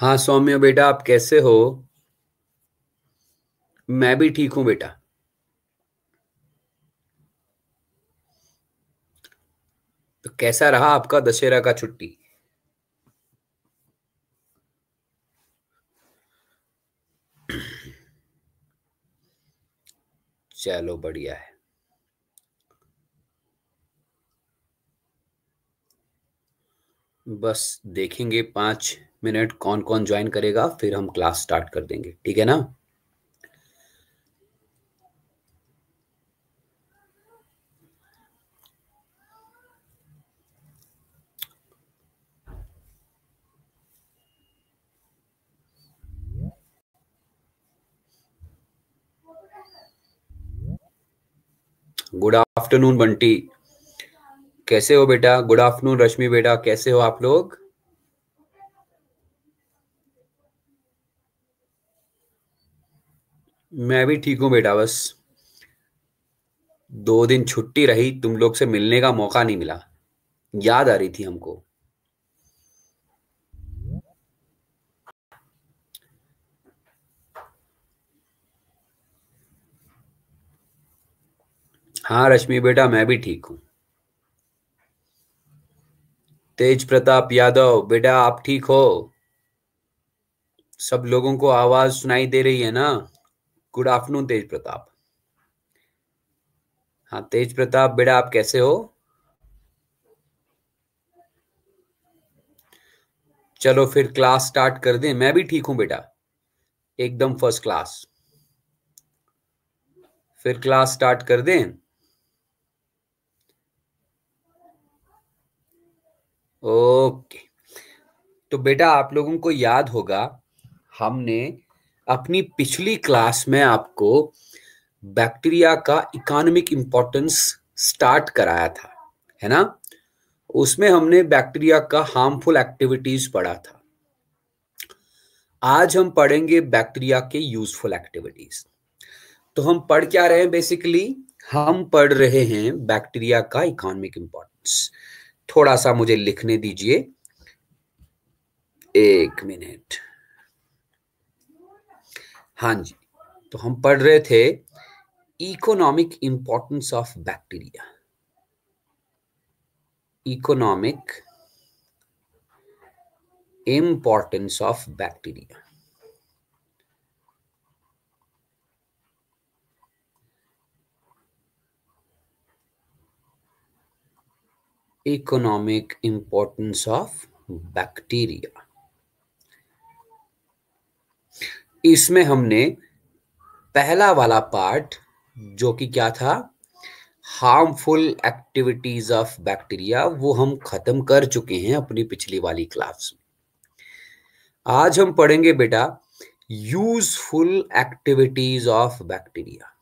हाँ सौम्य बेटा आप कैसे हो मैं भी ठीक हूं बेटा तो कैसा रहा आपका दशहरा का छुट्टी चलो बढ़िया है बस देखेंगे पांच मिनट कौन कौन ज्वाइन करेगा फिर हम क्लास स्टार्ट कर देंगे ठीक है ना गुड आफ्टरनून बंटी कैसे हो बेटा गुड आफ्टरनून रश्मि बेटा कैसे हो आप लोग मैं भी ठीक हूँ बेटा बस दो दिन छुट्टी रही तुम लोग से मिलने का मौका नहीं मिला याद आ रही थी हमको हाँ रश्मि बेटा मैं भी ठीक हूं तेज प्रताप यादव बेटा आप ठीक हो सब लोगों को आवाज सुनाई दे रही है ना गुड आफ्टरनून तेज प्रताप हाँ तेज प्रताप बेटा आप कैसे हो चलो फिर क्लास स्टार्ट कर दें मैं भी ठीक हूं बेटा एकदम फर्स्ट क्लास फिर क्लास स्टार्ट कर दें ओके तो बेटा आप लोगों को याद होगा हमने अपनी पिछली क्लास में आपको बैक्टीरिया का इकोनॉमिक इंपॉर्टेंस स्टार्ट कराया था है ना उसमें हमने बैक्टीरिया का हार्मफुल एक्टिविटीज पढ़ा था आज हम पढ़ेंगे बैक्टीरिया के यूजफुल एक्टिविटीज तो हम पढ़ क्या रहे हैं बेसिकली हम पढ़ रहे हैं बैक्टीरिया का इकोनॉमिक इंपॉर्टेंस थोड़ा सा मुझे लिखने दीजिए एक मिनट हाँ जी तो हम पढ़ रहे थे economic importance of bacteria economic importance of bacteria economic importance of bacteria इसमें हमने पहला वाला पार्ट जो कि क्या था हार्मफुल एक्टिविटीज ऑफ बैक्टीरिया वो हम खत्म कर चुके हैं अपनी पिछली वाली क्लास में आज हम पढ़ेंगे बेटा useful activities of bacteria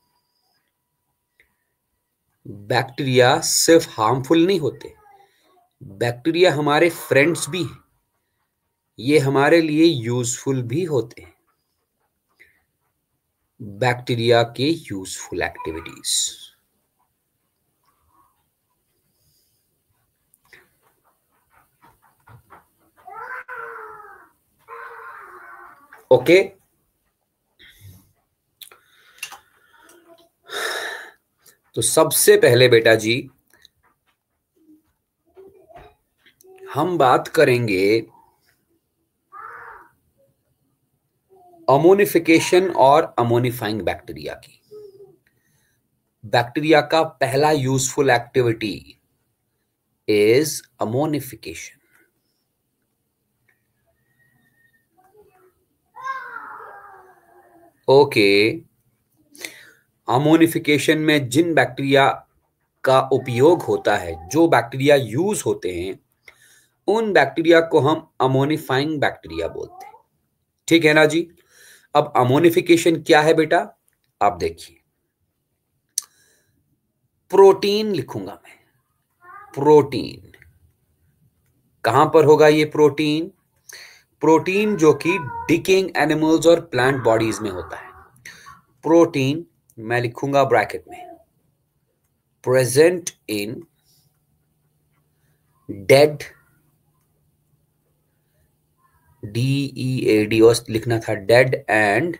bacteria सिर्फ हार्मफुल नहीं होते बैक्टीरिया हमारे फ्रेंड्स भी हैं ये हमारे लिए यूजफुल भी होते हैं बैक्टीरिया के यूजफुल एक्टिविटीज ओके तो सबसे पहले बेटा जी हम बात करेंगे अमोनिफिकेशन और अमोनिफाइंग बैक्टीरिया की बैक्टीरिया का पहला useful activity is ammonification okay ammonification में जिन बैक्टीरिया का उपयोग होता है जो बैक्टीरिया यूज होते हैं उन बैक्टीरिया को हम अमोनिफाइंग बैक्टीरिया बोलते हैं ठीक है ना जी अब अमोनिफिकेशन क्या है बेटा आप देखिए प्रोटीन लिखूंगा मैं प्रोटीन कहां पर होगा ये प्रोटीन प्रोटीन जो कि डिकिंग एनिमल्स और प्लांट बॉडीज में होता है प्रोटीन मैं लिखूंगा ब्रैकेट में present in dead D E A D oh लिखना था dead and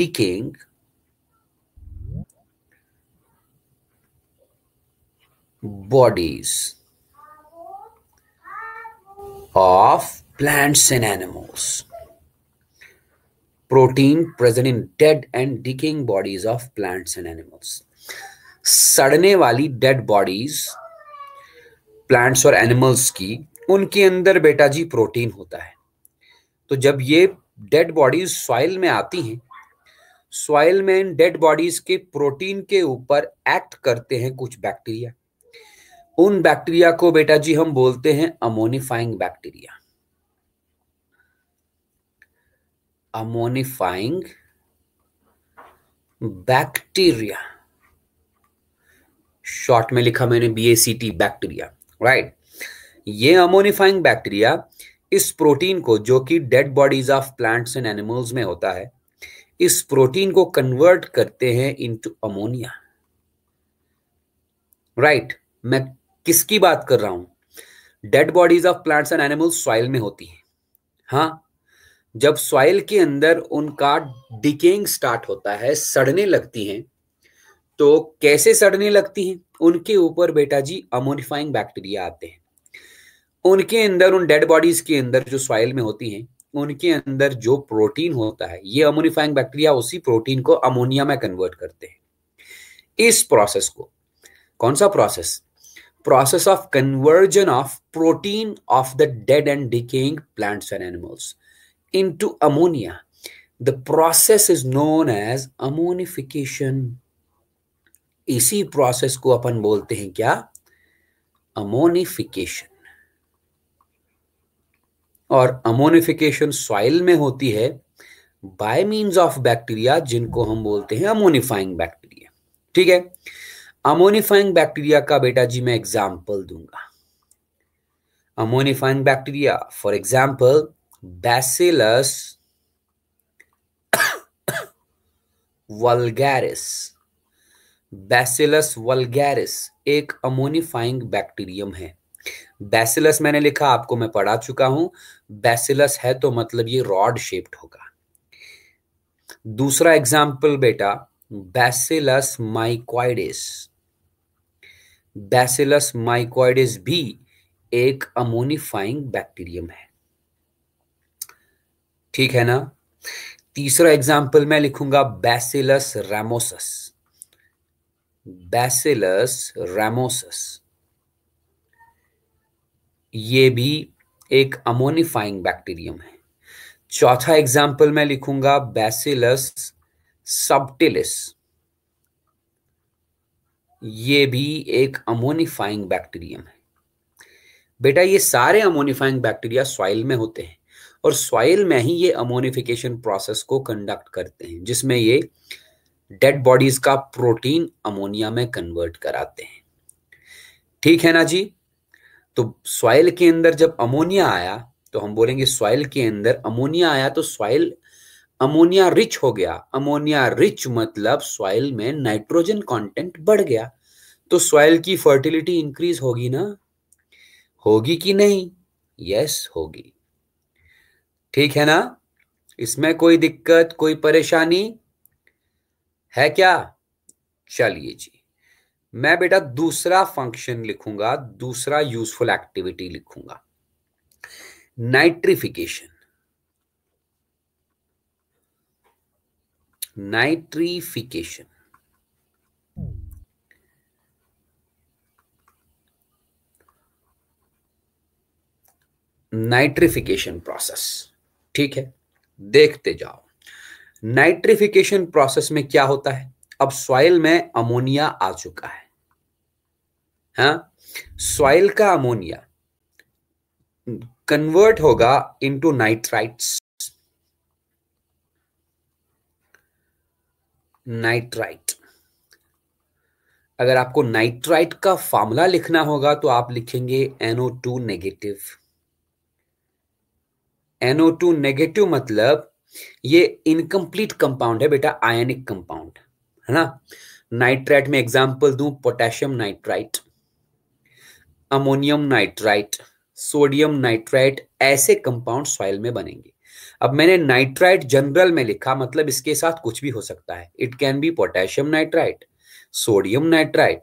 decaying bodies of plants and animals protein present in dead and decaying bodies of plants and animals सड़ने वाली डेड बॉडीज प्लांट्स और animals की उनके अंदर बेटा जी protein होता है तो जब ये डेड बॉडीज सॉइल में आती हैं सॉइल में इन डेड बॉडीज के प्रोटीन के ऊपर एक्ट करते हैं कुछ बैक्टीरिया उन बैक्टीरिया को बेटा जी हम बोलते हैं ammonifying bacteria ammonifying bacteria short में लिखा मैंने B A C T bacteria right ये अमोनिफाइंग बैक्टीरिया इस प्रोटीन को जो कि dead bodies of plants and animals में होता है इस प्रोटीन को कन्वर्ट करते हैं इनटू अमोनिया राइट मैं किसकी बात कर रहा हूं dead bodies of plants and animals soil में होती है हाँ जब सॉइल के अंदर उनका डिकेइंग स्टार्ट होता है सड़ने लगती हैं तो कैसे सड़ने लगती हैं उनके ऊपर बेटा जी अमोनिफाइंग बैक्टीरिया आते हैं उनके अंदर उन डेड बॉडीज के अंदर जो सॉइल में होती हैं उनके अंदर जो प्रोटीन होता है ये अमोनिफाइंग बैक्टीरिया उसी प्रोटीन को अमोनिया में कन्वर्ट करते हैं इस प्रोसेस को कौन सा process process of conversion of protein of the dead and decaying plants and animals into ammonia the process is known as ammonification इसी प्रोसेस को अपन बोलते हैं क्या अमोनिफिकेशन और अमोनिफिकेशन सॉइल में होती है बाय मीन्स ऑफ बैक्टीरिया जिनको हम बोलते हैं अमोनिफाइंग बैक्टीरिया ठीक है अमोनिफाइंग बैक्टीरिया का बेटा जी मैं एग्जाम्पल दूंगा ammonifying bacteria for example Bacillus vulgaris Bacillus vulgaris एक अमोनिफाइंग बैक्टीरियम है बैसेलस मैंने लिखा आपको मैं पढ़ा चुका हूं बेसिलस है तो मतलब ये रॉड शेप्ड होगा दूसरा एग्जाम्पल बेटा बेसिलस माइक्वाइडिस बेसिलस माइक्वाइडिस भी एक अमोनिफाइंग बैक्टीरियम है ठीक है ना तीसरा एग्जाम्पल मैं लिखूंगा बेसिलस रेमोसस बेसिलस रेमोसस ये भी एक अमोनिफाइंग बैक्टीरियम है चौथा एग्जाम्पल मैं लिखूंगा बैसिलस सबटिलिस ये भी एक अमोनिफाइंग बैक्टीरियम है बेटा ये सारे अमोनिफाइंग बैक्टीरिया सॉइल में होते हैं और सॉइल में ही ये अमोनिफिकेशन प्रोसेस को कंडक्ट करते हैं जिसमें ये डेड बॉडीज का प्रोटीन अमोनिया में कन्वर्ट कराते हैं ठीक है ना जी तो सॉइल के अंदर जब अमोनिया आया तो हम बोलेंगे सॉइल के अंदर अमोनिया आया तो सॉइल अमोनिया रिच हो गया अमोनिया रिच मतलब सॉइल में नाइट्रोजन कंटेंट बढ़ गया तो सॉइल की फर्टिलिटी इंक्रीज होगी ना होगी कि नहीं यस होगी ठीक है ना इसमें कोई दिक्कत कोई परेशानी है क्या चलिए जी मैं बेटा दूसरा फंक्शन लिखूंगा दूसरा यूजफुल एक्टिविटी लिखूंगा नाइट्रिफिकेशन नाइट्रीफिकेशन नाइट्रिफिकेशन प्रोसेस ठीक है देखते जाओ नाइट्रिफिकेशन प्रोसेस में क्या होता है अब सॉइल में अमोनिया आ चुका है हाँ सॉइल का अमोनिया कन्वर्ट होगा इनटू नाइट्राइट्स नाइट्राइट अगर आपको नाइट्राइट का फॉर्मूला लिखना होगा तो आप लिखेंगे NO two negative NO two negative मतलब ये इनकम्प्लीट कंपाउंड है बेटा आयनिक कंपाउंड है ना नाइट्राइट में एग्जांपल दू potassium nitrite ammonium nitrite sodium nitrite ऐसे कंपाउंड सॉइल में बनेंगे अब मैंने नाइट्राइट जनरल में लिखा मतलब इसके साथ कुछ भी हो सकता है it can be potassium nitrite sodium nitrite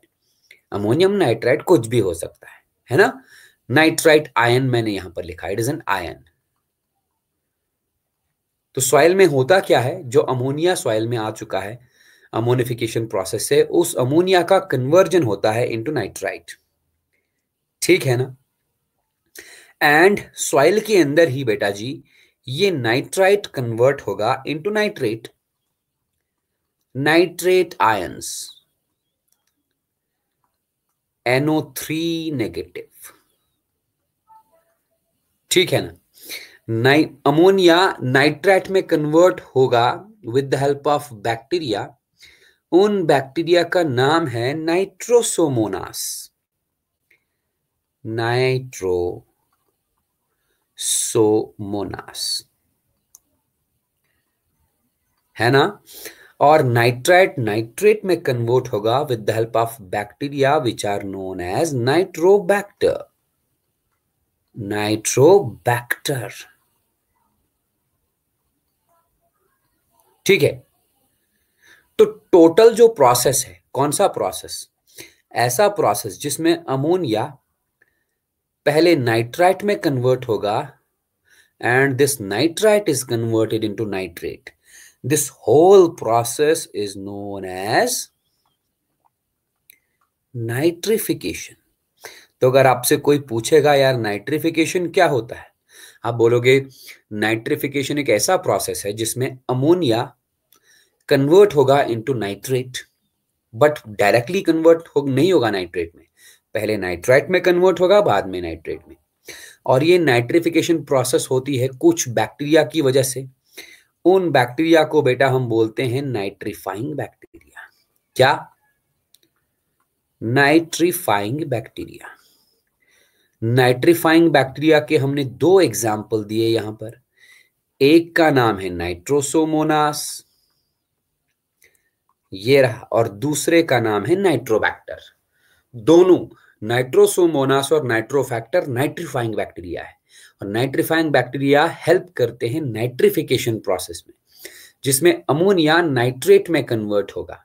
ammonium nitrite कुछ भी हो सकता है है ना नाइट्राइट आयन मैंने यहां पर लिखा इट इज एन आयन तो सॉइल में होता क्या है जो अमोनिया सॉइल में आ चुका है अमोनिफिकेशन प्रोसेस से उस अमोनिया का कन्वर्जन होता है इंटू नाइट्राइट ठीक है ना एंड सॉइल के अंदर ही बेटा जी ये नाइट्राइट कन्वर्ट होगा into nitrate nitrate ions NO three negative ठीक है ना नाइ अमोनिया नाइट्राइट में कन्वर्ट होगा with the help of bacteria उन बैक्टीरिया का नाम है नाइट्रोसोमोनास नाइट्रोसोमोनास है ना और नाइट्राइट नाइट्रेट में कन्वर्ट होगा with the help of bacteria which are known as Nitrobacter Nitrobacter ठीक है तो टोटल जो प्रोसेस है कौन सा प्रोसेस ऐसा प्रोसेस जिसमें अमोनिया पहले नाइट्राइट में कन्वर्ट होगा and this nitrite is converted into nitrate this whole process is known as nitrification तो अगर आपसे कोई पूछेगा यार नाइट्रिफिकेशन क्या होता है आप बोलोगे नाइट्रिफिकेशन एक ऐसा प्रोसेस है जिसमें अमोनिया कन्वर्ट होगा into nitrate but directly convert हो नहीं होगा नाइट्रेट में पहले नाइट्राइट में कन्वर्ट होगा बाद में नाइट्रेट में और ये नाइट्रिफिकेशन प्रोसेस होती है कुछ बैक्टीरिया की वजह से उन बैक्टीरिया को बेटा हम बोलते हैं नाइट्रीफाइंग बैक्टीरिया क्या नाइट्रिफाइंग बैक्टीरिया नाइट्रिफाइंग बैक्टीरिया के हमने दो एग्जाम्पल दिए यहां पर एक का नाम है नाइट्रोसोमोनास ये रहा और दूसरे का नाम है नाइट्रोबैक्टर दोनों नाइट्रोसोमोनास और नाइट्रोफैक्टर नाइट्रीफाइंग बैक्टीरिया है और नाइट्रीफाइंग बैक्टीरिया हेल्प करते हैं नाइट्रिफिकेशन प्रोसेस में जिसमें अमोनिया नाइट्रेट में कन्वर्ट होगा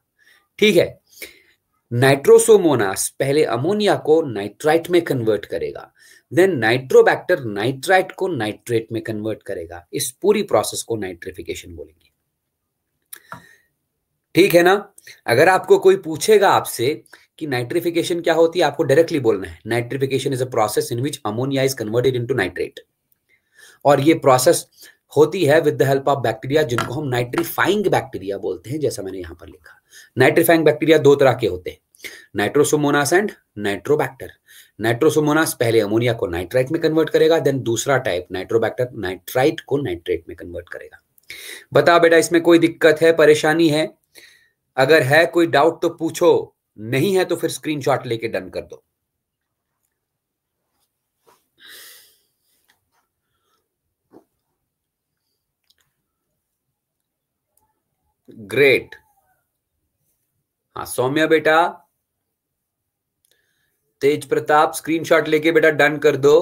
ठीक है नाइट्रोसोमोनास पहले अमोनिया को नाइट्राइट में कन्वर्ट करेगा देन नाइट्रोबैक्टर नाइट्राइट को नाइट्रेट में कन्वर्ट करेगा इस पूरी प्रोसेस को नाइट्रिफिकेशन बोलेंगे ठीक है ना अगर आपको कोई पूछेगा आपसे कि नाइट्रिफिकेशन क्या होती है आपको डायरेक्टली बोलना है nitrification is a process in which ammonia is converted into nitrate और ये प्रोसेस होती है with the help of bacteria जिनको हम नाइट्रीफाइंग बैक्टीरिया बोलते हैं जैसा मैंने यहां पर लिखा नाइट्रीफाइंग बैक्टीरिया दो तरह के होते हैं नाइट्रोसोमोनास एंड नाइट्रोबैक्टर नाइट्रोसोमोनास पहले अमोनिया को नाइट्राइट में कन्वर्ट करेगा देन दूसरा टाइप नाइट्रोबैक्टर नाइट्राइट को नाइट्रेट में कन्वर्ट करेगा बता बेटा इसमें कोई दिक्कत है परेशानी है अगर है कोई डाउट तो पूछो नहीं है तो फिर स्क्रीनशॉट लेके डन कर दो ग्रेट हाँ सौम्या बेटा तेज प्रताप स्क्रीनशॉट लेके बेटा डन कर दो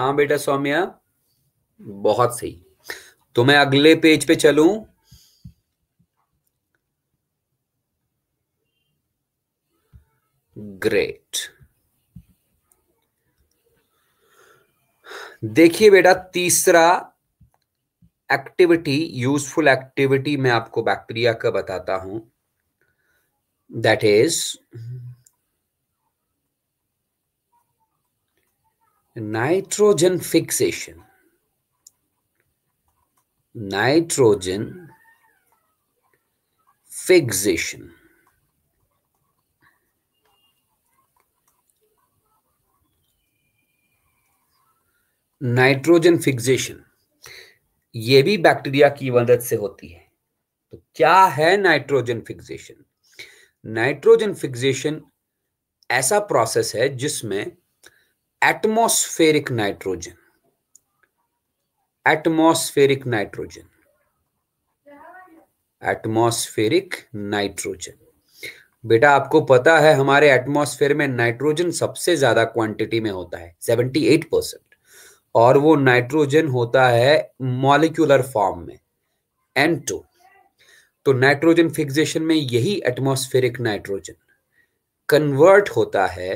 हाँ बेटा सौम्या बहुत सही तो मैं अगले पेज पे चलूं ग्रेट देखिए बेटा तीसरा एक्टिविटी यूजफुल एक्टिविटी मैं आपको बैक्टीरिया का बताता हूं that is nitrogen fixation nitrogen fixation nitrogen fixation ये भी बैक्टीरिया की मदद से होती है तो क्या है नाइट्रोजन फिक्सेशन नाइट्रोजन फिक्सेशन ऐसा प्रोसेस है जिसमें atmospheric nitrogen atmospheric nitrogen atmospheric nitrogen बेटा आपको पता है हमारे एटमॉस्फेयर में नाइट्रोजन सबसे ज्यादा क्वांटिटी में होता है 78 परसेंट और वो नाइट्रोजन होता है मॉलिक्यूलर फॉर्म में एन टू तो नाइट्रोजन फिक्सेशन में यही एटमॉस्फेरिक नाइट्रोजन कन्वर्ट होता है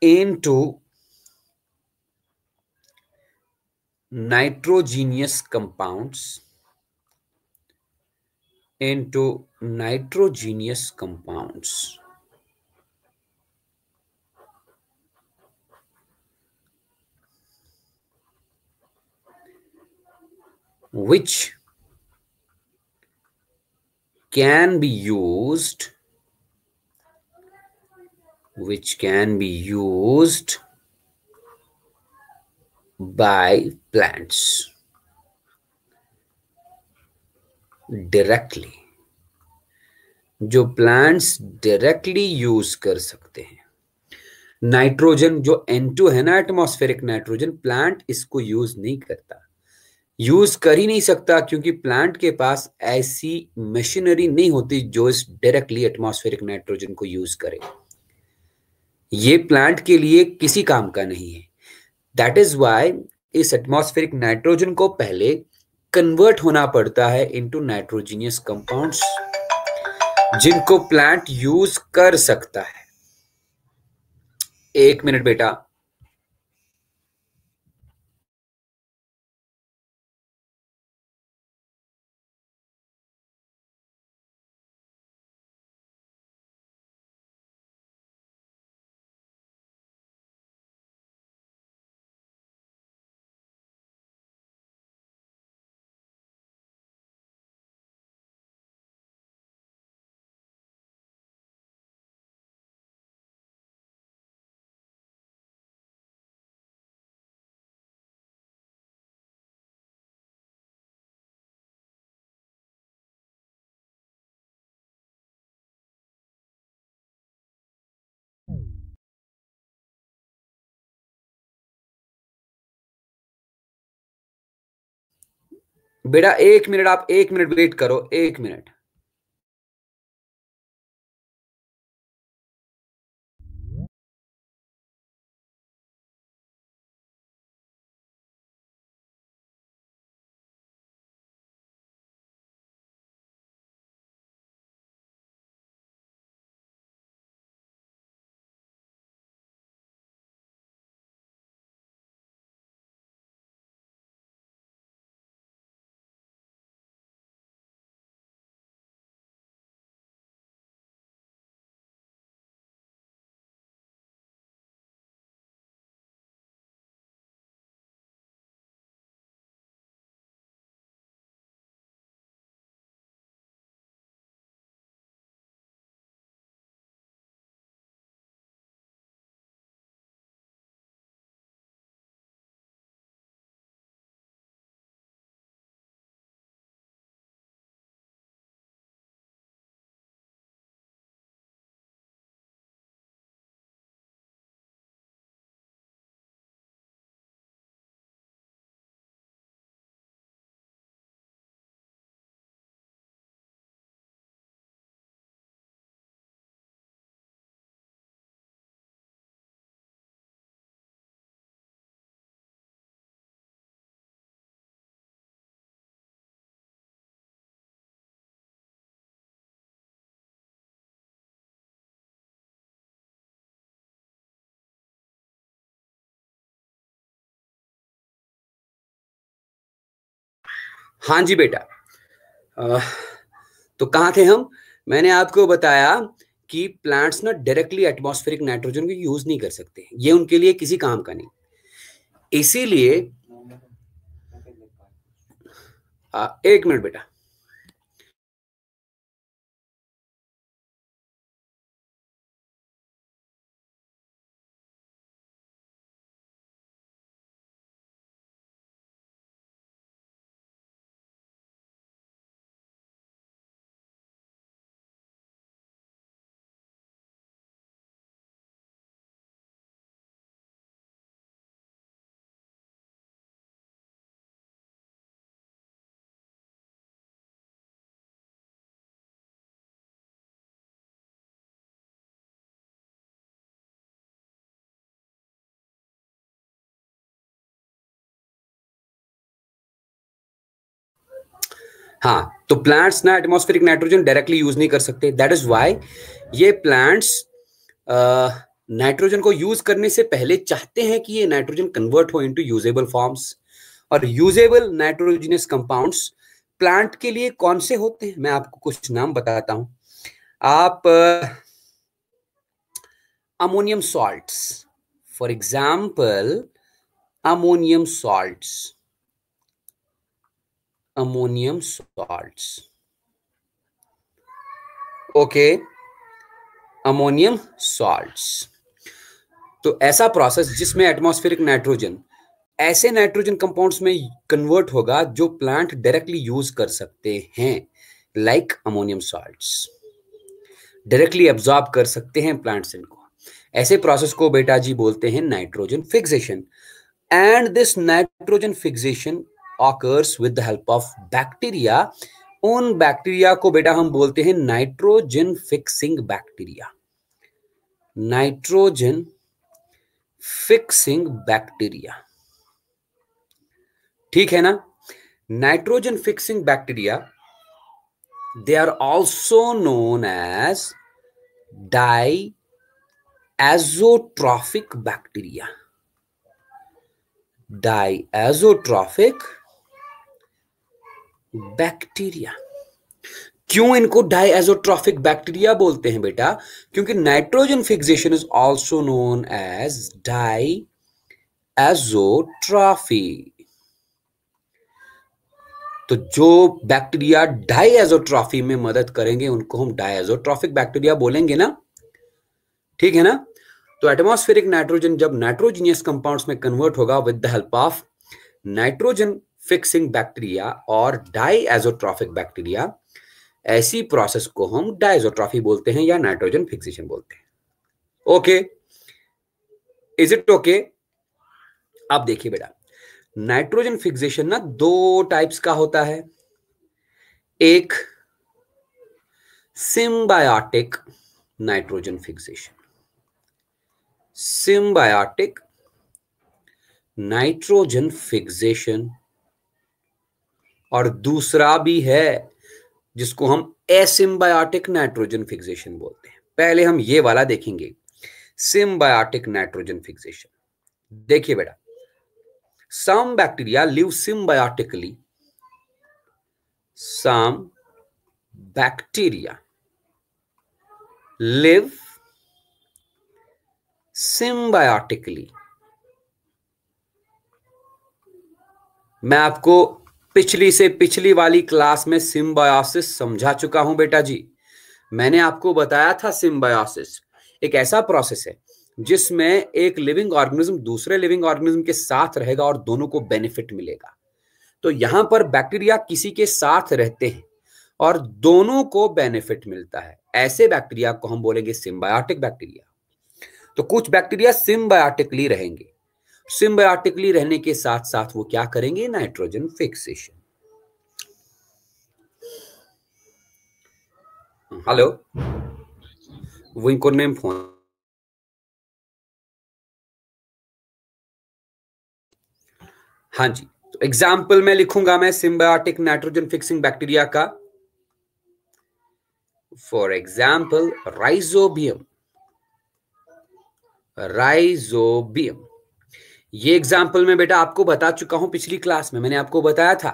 into nitrogenous compounds into nitrogenous compounds which can be used which can be used by plants directly जो प्लांट्स डायरेक्टली यूज कर सकते हैं नाइट्रोजन जो N2 है ना एटमोस्फेरिक नाइट्रोजन प्लांट इसको यूज नहीं करता यूज कर ही नहीं सकता क्योंकि प्लांट के पास ऐसी मशीनरी नहीं होती जो इस डायरेक्टली एटमोस्फेरिक नाइट्रोजन को यूज करे ये प्लांट के लिए किसी काम का नहीं है दैट इज वाई इस एटमोस्फेरिक नाइट्रोजन को पहले कन्वर्ट होना पड़ता है इंटू नाइट्रोजीनियस कंपाउंड्स जिनको प्लांट यूज कर सकता है एक मिनट बेटा बेटा एक मिनट आप एक मिनट वेट करो एक मिनट हाँ जी बेटा तो कहाँ थे हम मैंने आपको बताया कि प्लांट्स ना डायरेक्टली एटमॉस्फेरिक नाइट्रोजन को यूज नहीं कर सकते ये उनके लिए किसी काम का नहीं इसीलिए एक मिनट बेटा हाँ तो प्लांट्स ना एटमोस्फेरिक नाइट्रोजन डायरेक्टली यूज नहीं कर सकते दैट इज वाई ये प्लांट्स नाइट्रोजन को यूज करने से पहले चाहते हैं कि ये नाइट्रोजन कन्वर्ट हो इनटू यूजेबल फॉर्म्स और यूजेबल नाइट्रोजिनस कंपाउंड्स प्लांट के लिए कौन से होते हैं मैं आपको कुछ नाम बताता हूं आप ammonium salts for example ammonium salts ammonium salts okay ammonium salts तो ऐसा प्रोसेस जिसमें एटमॉस्फेरिक नाइट्रोजन ऐसे नाइट्रोजन कंपाउंड्स में कन्वर्ट होगा जो प्लांट डायरेक्टली यूज कर सकते हैं like ammonium salts directly absorb कर सकते हैं प्लांट्स इनको ऐसे प्रोसेस को बेटा जी बोलते हैं nitrogen fixation and this nitrogen fixation occurs with the help of bacteria उन बैक्टीरिया को बेटा हम बोलते हैं nitrogen fixing bacteria nitrogen fixing bacteria ठीक है ना nitrogen fixing bacteria also known as diazotrophic bacteria diazotrophic bacteria क्यों इनको डाई एजोट्रॉफिक बैक्टीरिया बोलते हैं बेटा क्योंकि nitrogen fixation is also known as diazotrophy तो जो बैक्टीरिया डाई एजोट्रॉफी में मदद करेंगे उनको हम एजोट्रॉफिक बैक्टीरिया बोलेंगे ना ठीक है ना तो एटमोस्फेरिक नाइट्रोजन जब नाइट्रोजीनियस कंपाउंड्स में कन्वर्ट होगा with the help of nitrogen fixing bacteria और एजोट्रॉफिक बैक्टीरिया ऐसी प्रोसेस को हम डाइजोट्रॉफी बोलते हैं या नाइट्रोजन फिक्सेशन बोलते हैं ओके इज इट ओके आप देखिए बेटा नाइट्रोजन फिक्सेशन ना दो टाइप्स का होता है एक symbiotic nitrogen fixation symbiotic nitrogen fixation और दूसरा भी है जिसको हम एसिम्बायोटिक नाइट्रोजन फिक्सेशन बोलते हैं पहले हम ये वाला देखेंगे सिम्बायोटिक नाइट्रोजन फिक्सेशन देखिए बेटा some bacteria live symbiotically some bacteria live symbiotically मैं आपको पिछली से पिछली वाली क्लास में सिम्बायोसिस समझा चुका हूं बेटा जी मैंने आपको बताया था सिम्बायोसिस एक ऐसा प्रोसेस है जिसमें एक लिविंग ऑर्गेनिज्म दूसरे लिविंग ऑर्गेनिज्म के साथ रहेगा और दोनों को बेनिफिट मिलेगा तो यहां पर बैक्टीरिया किसी के साथ रहते हैं और दोनों को बेनिफिट मिलता है ऐसे बैक्टीरिया को हम बोलेंगे सिम्बायोटिक बैक्टीरिया तो कुछ बैक्टीरिया सिम्बायोटिकली रहेंगे सिम्बायोटिकली रहने के साथ साथ वो क्या करेंगे नाइट्रोजन फिक्सेशन हेलो वो इनको नेम फोन हाँ जी तो एग्जाम्पल में लिखूंगा मैं सिम्बायोटिक नाइट्रोजन फिक्सिंग बैक्टीरिया का फॉर एग्जाम्पल राइजोबियम राइजोबियम ये एग्जाम्पल में बेटा आपको बता चुका हूं पिछली क्लास में मैंने आपको बताया था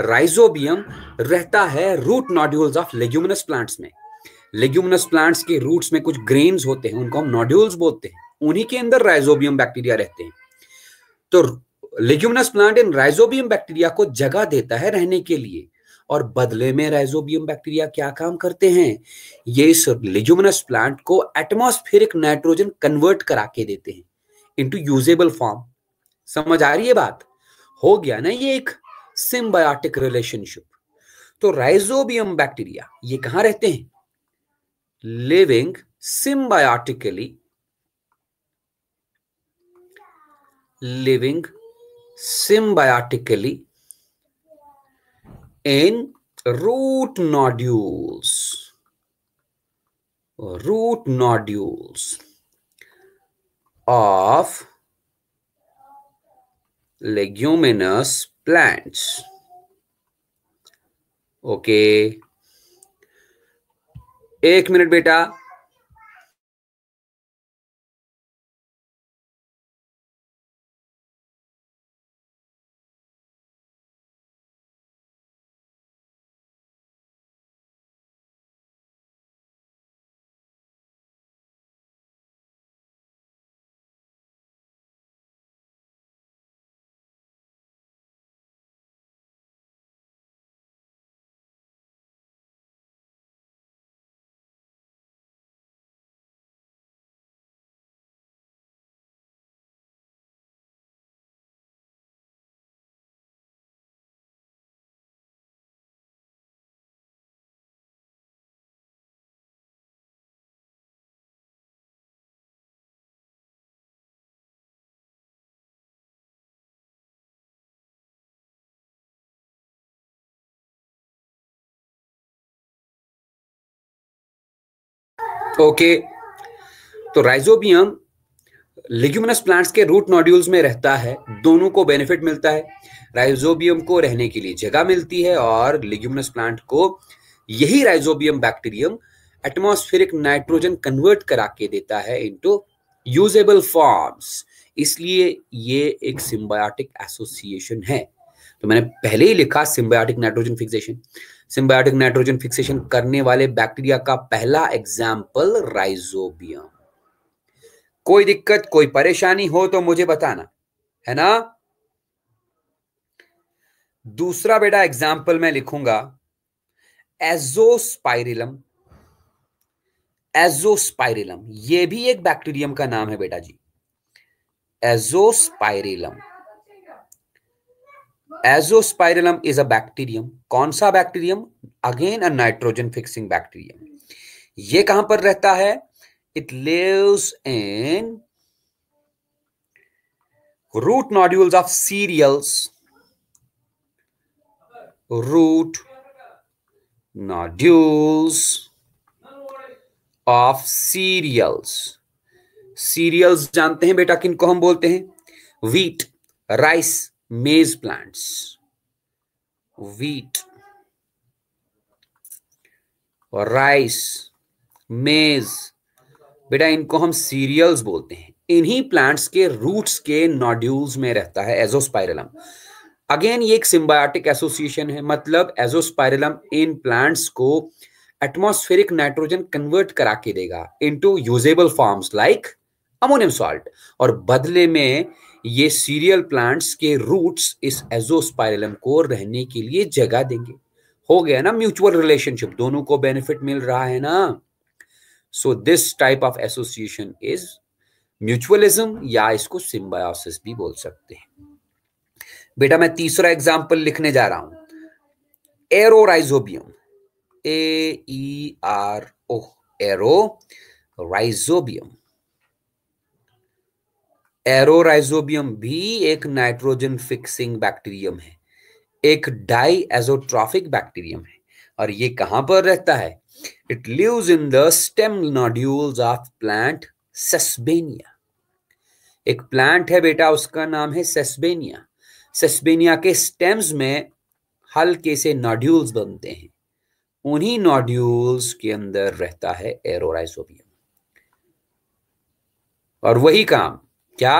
राइजोबियम रहता है root nodules of leguminous plants में लेग्यूमिनस प्लांट्स के रूट्स में कुछ ग्रेन्स होते हैं उनको हम नॉड्यूल्स बोलते हैं उन्हीं के अंदर राइजोबियम बैक्टीरिया रहते हैं तो लेग्यूमिनस प्लांट इन राइजोबियम बैक्टीरिया को जगह देता है रहने के लिए और बदले में राइजोबियम बैक्टीरिया क्या काम करते हैं ये इस लेग्यूमिनस प्लांट को एटमोस्फेरिक नाइट्रोजन कन्वर्ट करा के देते हैं इनटू यूजेबल फॉर्म समझ आ रही है बात हो गया ना ये एक सिम्बायोटिक रिलेशनशिप तो राइजोबियम बैक्टीरिया ये कहां रहते हैं living symbiotically living symbiotically in root nodules root nodules of leguminous plants. okay. एक मिनट बेटा ओके तो राइजोबियम लिग्यूमिनस प्लांट्स के रूट नॉड्यूल्स में रहता है दोनों को बेनिफिट मिलता है राइजोबियम को रहने के लिए जगह मिलती है और लिग्यूमिनस प्लांट को यही rhizobium bacterium atmospheric nitrogen convert करा के देता है इनटू यूजेबल फॉर्म्स इसलिए ये एक सिम्बायोटिक एसोसिएशन है तो मैंने पहले ही लिखा symbiotic nitrogen fixation symbiotic nitrogen fixation करने वाले बैक्टीरिया का पहला एग्जाम्पल राइजोबियम कोई दिक्कत कोई परेशानी हो तो मुझे बताना है ना दूसरा बेटा एग्जाम्पल मैं लिखूंगा एजोस्पाइरिलम एजोस्पाइरिलम ये भी एक बैक्टीरियम का नाम है बेटा जी azospirillum azospirillum is a bacterium कौन सा bacterium again a nitrogen fixing bacterium ये कहां पर रहता है it lives in root nodules of cereals root nodules of cereals cereals जानते हैं बेटा किनको हम बोलते हैं wheat rice maize plants, wheat, और राइस मेज बेटा इनको हम सीरियल्स बोलते हैं इन्हीं प्लांट्स के रूट्स के नॉड्यूल्स में रहता है एजोस्पायरलम अगेन ये एक सिम्बायोटिक एसोसिएशन है मतलब एजोस्पायरलम इन प्लांट्स को एटमोस्फेरिक नाइट्रोजन कन्वर्ट करा के देगा into usable forms like ammonium salt और बदले में ये सीरियल प्लांट्स के रूट्स इस एजोस्पायरलम को रहने के लिए जगह देंगे हो गया ना म्यूचुअल रिलेशनशिप दोनों को बेनिफिट मिल रहा है ना so this type of association is mutualism या इसको सिम्बायोसिस भी बोल सकते हैं बेटा मैं तीसरा एग्जाम्पल लिखने जा रहा हूं aerorhizobium A R O aero rhizobium aerorhizobium भी एक नाइट्रोजन फिक्सिंग बैक्टीरियम है एक डाई एजोट्रॉफिक बैक्टीरियम है और ये कहां पर रहता है it lives in the stem nodules of plant sesbania एक प्लांट है बेटा उसका नाम है सेस्बेनिया सेस्बेनिया के स्टेम्स में हल्के से नॉड्यूल्स बनते हैं उन्हीं नॉड्यूल्स के अंदर रहता है एरोराइजोबियम और वही काम क्या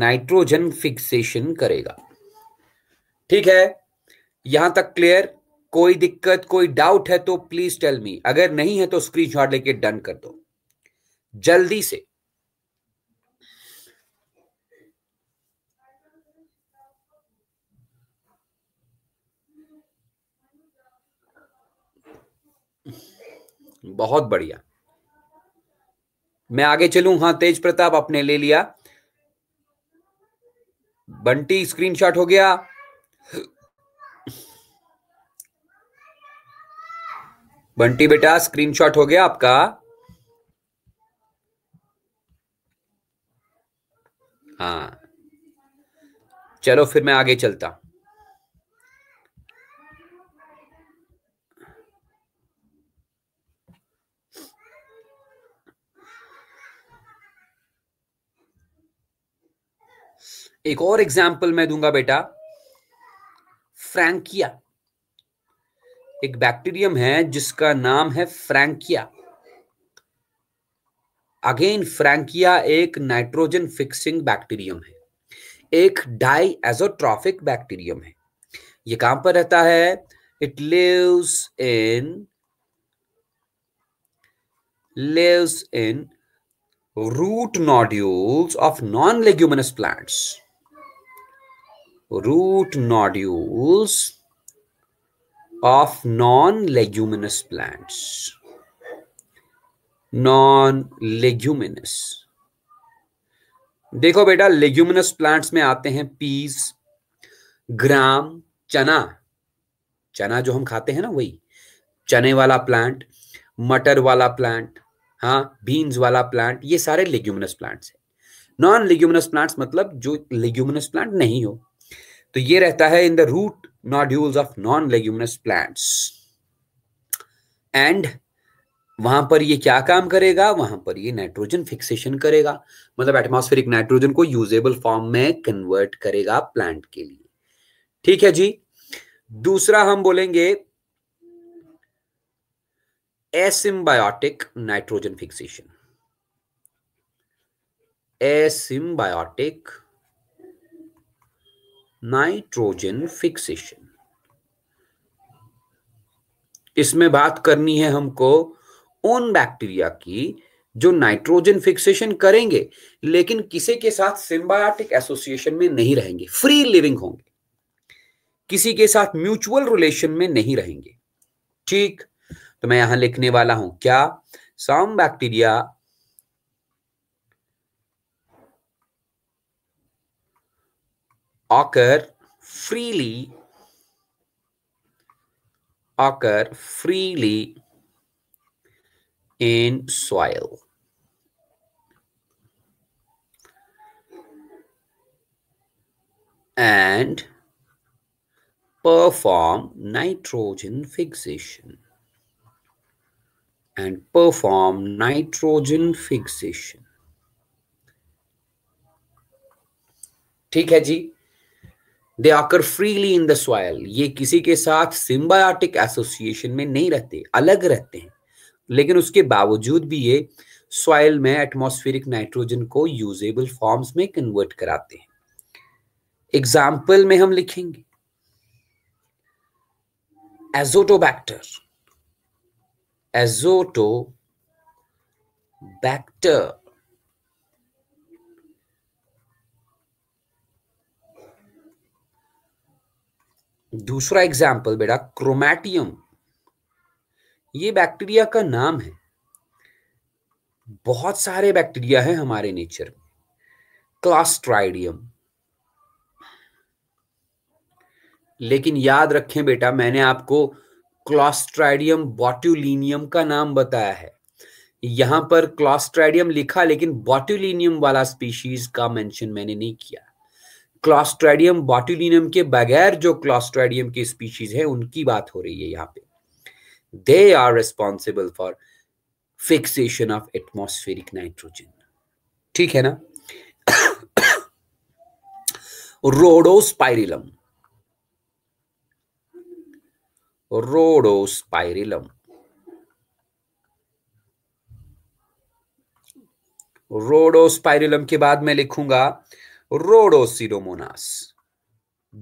नाइट्रोजन फिक्सेशन करेगा ठीक है यहां तक क्लियर कोई दिक्कत कोई डाउट है तो प्लीज टेल मी अगर नहीं है तो स्क्रीनशॉट लेके डन कर दो जल्दी से बहुत बढ़िया मैं आगे चलूं हाँ तेज प्रताप आपने ले लिया बंटी स्क्रीनशॉट हो गया बंटी बेटा स्क्रीनशॉट हो गया आपका हाँ चलो फिर मैं आगे चलता एक और एग्जाम्पल मैं दूंगा बेटा फ्रैंकिया एक बैक्टीरियम है जिसका नाम है फ्रैंकिया अगेन फ्रैंकिया एक नाइट्रोजन फिक्सिंग बैक्टीरियम है एक डाई एजोट्रॉफिक बैक्टीरियम है ये कहां पर रहता है it lives in lives in root nodules of non leguminous plants root nodules of non-leguminous plants. Non-leguminous. देखो बेटा लेग्यूमिनस प्लांट्स में आते हैं पीस ग्राम चना चना जो हम खाते हैं ना वही चने वाला प्लांट मटर वाला प्लांट हाँ बीन्स वाला प्लांट ये सारे लेग्यूमिनस प्लांट्स है नॉन लेग्यूमिनस प्लांट्स मतलब जो लेग्यूमिनस प्लांट नहीं हो तो ये रहता है in the root nodules of non leguminous plants and वहां पर ये क्या काम करेगा वहां पर ये नाइट्रोजन फिक्सेशन करेगा मतलब एटमॉस्फेरिक नाइट्रोजन को यूजेबल फॉर्म में कन्वर्ट करेगा प्लांट के लिए ठीक है जी दूसरा हम बोलेंगे asymbiotic nitrogen fixation asymbiotic nitrogen fixation इसमें बात करनी है हमको उन बैक्टीरिया की जो नाइट्रोजन फिक्सेशन करेंगे लेकिन किसी के साथ सिम्बायोटिक एसोसिएशन में नहीं रहेंगे फ्री लिविंग होंगे किसी के साथ म्यूचुअल रिलेशन में नहीं रहेंगे ठीक तो मैं यहां लिखने वाला हूं क्या some bacteria occur freely occur freely in soil. and perform nitrogen fixation and perform nitrogen fixation ठीक है जी दे आकर फ्रीली इन द सॉयल ये किसी के साथ सिम्बायोटिक एसोसिएशन में नहीं रहते अलग रहते हैं लेकिन उसके बावजूद भी ये सॉयल में एटमोस्फेरिक नाइट्रोजन को यूजेबल फॉर्म्स में कन्वर्ट कराते हैं एग्जाम्पल में हम लिखेंगे एजोटोबैक्टर एजोटो बैक्टर दूसरा एग्जाम्पल बेटा क्रोमैटियम ये बैक्टीरिया का नाम है बहुत सारे बैक्टीरिया है हमारे नेचर में क्लास्ट्राइडियम लेकिन याद रखें बेटा मैंने आपको क्लास्ट्राइडियम बॉट्यूलिनियम का नाम बताया है यहां पर क्लास्ट्राइडियम लिखा लेकिन बॉट्यूलिनियम वाला स्पीशीज का मेंशन मैंने नहीं किया क्लास्ट्रेडियम बॉटुलिनम के बगैर जो क्लास्ट्रेडियम की स्पीशीज है उनकी बात हो रही है यहाँ पे they are responsible for fixation of atmospheric nitrogen ठीक है ना रोडोस्पाइरिलम रोडोस्पाइरिलम रोडोस्पाइरिलम के बाद मैं लिखूंगा रोडोसिडोमोनास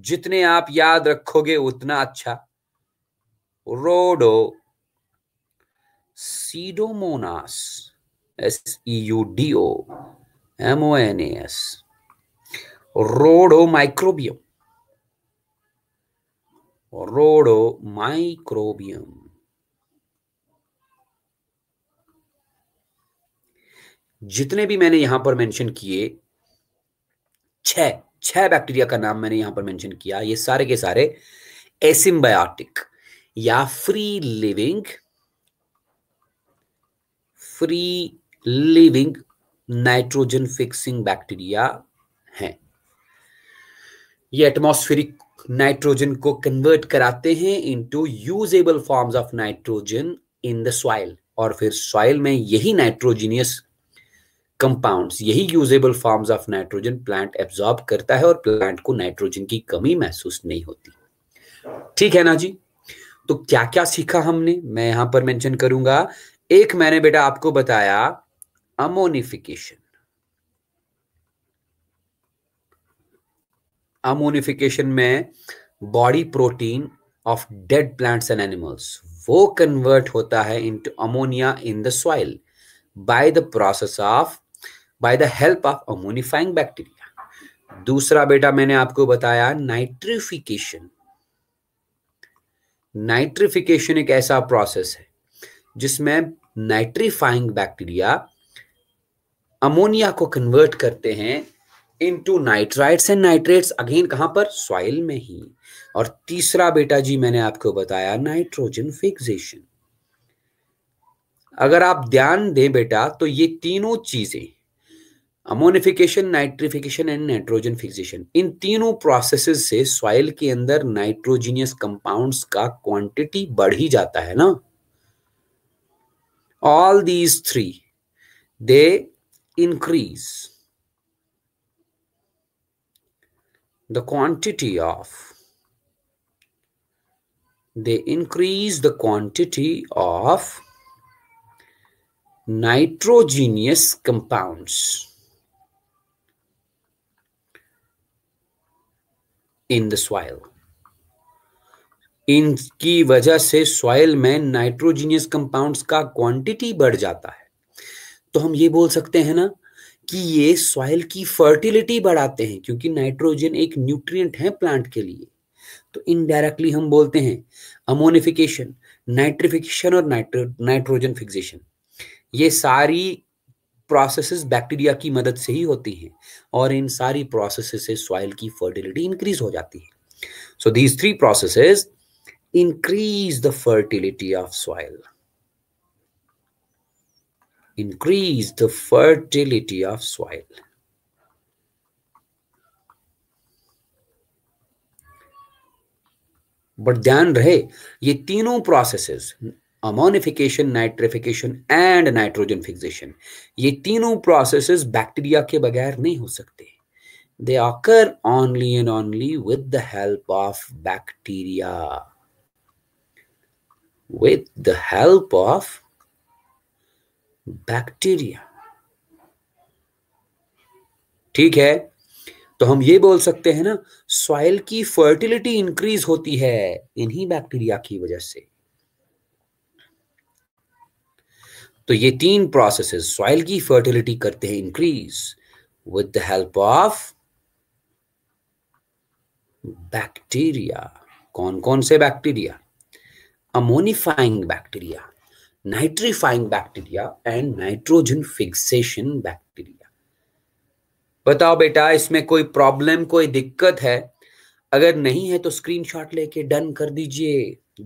जितने आप याद रखोगे उतना अच्छा rhodopseudomonas S E e U D O M O N S rhodomicrobium rhodomicrobium जितने भी मैंने यहां पर मेंशन किए छह छह बैक्टीरिया का नाम मैंने यहां पर मेंशन किया ये सारे के सारे एसिम्बायोटिक या free living free living nitrogen fixing bacteria हैं ये एटमॉस्फेरिक नाइट्रोजन को कन्वर्ट कराते हैं into usable forms of nitrogen in the soil और फिर सॉइल में यही नाइट्रोजीनियस कंपाउंड्स यही usable forms of nitrogen plant absorb करता है और प्लांट को नाइट्रोजन की कमी महसूस नहीं होती ठीक है ना जी तो क्या क्या सीखा हमने मैं यहां पर मेंशन करूंगा एक मैंने बेटा आपको बताया अमोनिफिकेशन अमोनिफिकेशन में body protein of dead plants and animals वो कन्वर्ट होता है into ammonia in the soil by the process of by the help of ammonifying bacteria दूसरा बेटा मैंने आपको बताया नाइट्रिफिकेशन नाइट्रिफिकेशन एक ऐसा प्रोसेस है जिसमें नाइट्रीफाइंग बैक्टीरिया अमोनिया को कन्वर्ट करते हैं into nitrides and nitrates again कहां पर सॉइल में ही और तीसरा बेटा जी मैंने आपको बताया नाइट्रोजन फिक्सेशन अगर आप ध्यान दें बेटा तो ये तीनों चीजें ammonification nitrification and nitrogen fixation इन तीनों प्रोसेसेस से सॉइल के अंदर नाइट्रोजीनियस कंपाउंड्स का क्वांटिटी बढ़ ही जाता है ना all these three they increase the quantity of they increase the quantity of nitrogenous compounds in the soil इनकी वजह से सॉइल में नाइट्रोजीनियस कंपाउंड्स का क्वांटिटी बढ़ जाता है तो हम ये बोल सकते हैं ना कि ये सॉइल की फर्टिलिटी बढ़ाते हैं क्योंकि नाइट्रोजन एक न्यूट्रिएंट है प्लांट के लिए तो इनडायरेक्टली हम बोलते हैं अमोनिफिकेशन नाइट्रिफिकेशन और नाइट्रो नाइट्रोजन फिक्सेशन ये सारी प्रोसेसेस बैक्टीरिया की मदद से ही होती हैं और इन सारी प्रोसेसेस से सॉइल की फर्टिलिटी इंक्रीज हो जाती है so these three processes increase the fertility of soil increase the fertility of soil but ध्यान रहे ये तीनों processes ammonification nitrification and nitrogen fixation ये तीनों प्रोसेस बैक्टीरिया के बगैर नहीं हो सकते they occur only and only with the help of bacteria with the help of bacteria ठीक है तो हम ये बोल सकते हैं ना सॉइल की फर्टिलिटी इंक्रीज होती है इन्हीं बैक्टीरिया की वजह से तो ये तीन प्रोसेस सॉइल की फर्टिलिटी करते हैं increase with the help of bacteria कौन कौन से bacteria ammonifying bacteria nitrifying bacteria and nitrogen fixation bacteria बताओ बेटा इसमें कोई प्रॉब्लम कोई दिक्कत है अगर नहीं है तो स्क्रीनशॉट लेके डन कर दीजिए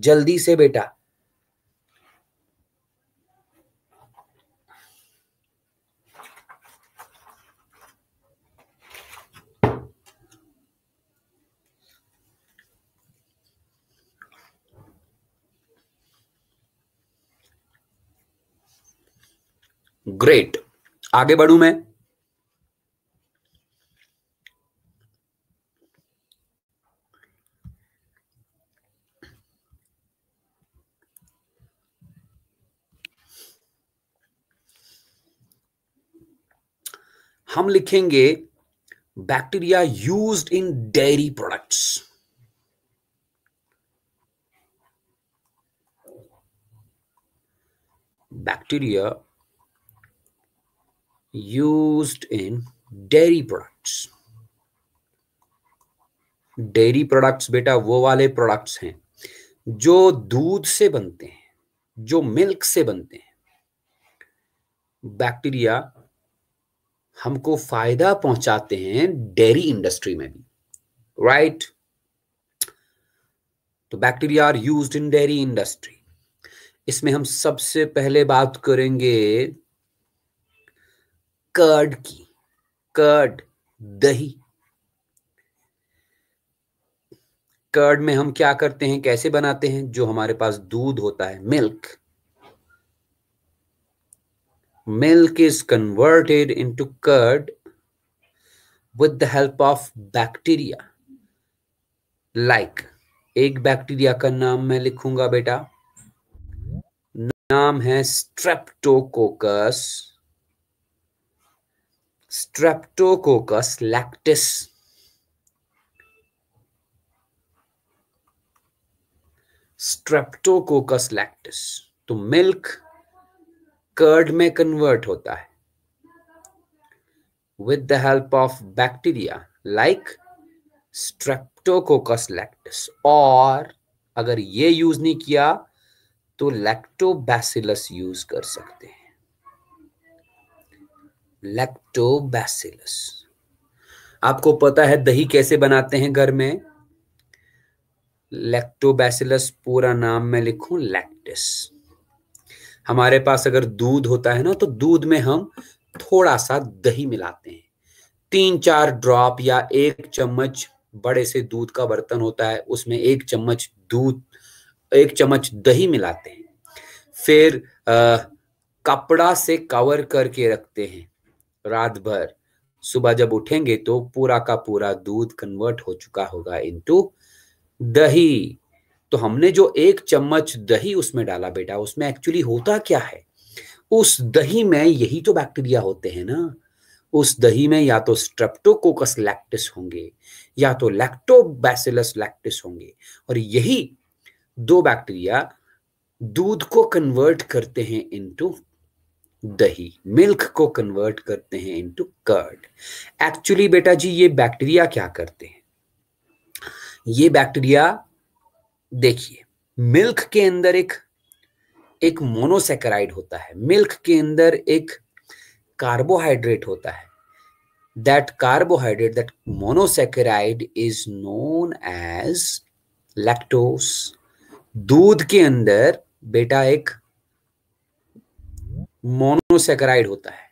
जल्दी से बेटा ग्रेट आगे बढ़ू मैं हम लिखेंगे bacteria used in dairy products bacteria used in dairy products dairy products बेटा वो वाले प्रोडक्ट्स हैं जो दूध से बनते हैं जो मिल्क से बनते हैं बैक्टीरिया हमको फायदा पहुंचाते हैं डेयरी इंडस्ट्री में भी राइट तो bacteria are used in dairy industry इसमें हम सबसे पहले बात करेंगे कर्ड की कर्ड दही कर्ड में हम क्या करते हैं कैसे बनाते हैं जो हमारे पास दूध होता है milk milk is converted into curd with the help of bacteria like एक बैक्टीरिया का नाम मैं लिखूंगा बेटा नाम है streptococcus streptococcus lactis streptococcus lactis तो मिल्क कर्ड में कन्वर्ट होता है with the help of bacteria like streptococcus lactis और अगर ये यूज नहीं किया तो लैक्टोबैसिलस यूज कर सकते हैं लैक्टोबैसिलस आपको पता है दही कैसे बनाते हैं घर में लैक्टोबैसिलस पूरा नाम मैं लिखूं लैक्टिस हमारे पास अगर दूध होता है ना तो दूध में हम थोड़ा सा दही मिलाते हैं तीन चार ड्रॉप या एक चम्मच बड़े से दूध का बर्तन होता है उसमें एक चम्मच दूध एक चम्मच दही मिलाते हैं फिर आ, कपड़ा से कवर करके रखते हैं रात भर सुबह जब उठेंगे तो पूरा का पूरा दूध कन्वर्ट हो चुका होगा इनटू दही तो हमने जो एक चम्मच दही उसमें डाला बेटा उसमें एक्चुअली होता क्या है उस दही में यही तो बैक्टीरिया होते हैं ना उस दही में या तो स्ट्रेप्टोकोकस लैक्टिस होंगे या तो लैक्टोबैसिलस लैक्टिस होंगे और यही दो बैक्टीरिया दूध को कन्वर्ट करते हैं इनटू दही मिल्क को कन्वर्ट करते हैं इनटू कर्ड एक्चुअली बेटा जी ये बैक्टीरिया क्या करते हैं ये बैक्टीरिया देखिए मिल्क के अंदर एक एक मोनोसेकेराइड होता है मिल्क के अंदर एक कार्बोहाइड्रेट होता है that carbohydrate that monosaccharide is known as lactose दूध के अंदर बेटा एक मोनोसेकराइड होता है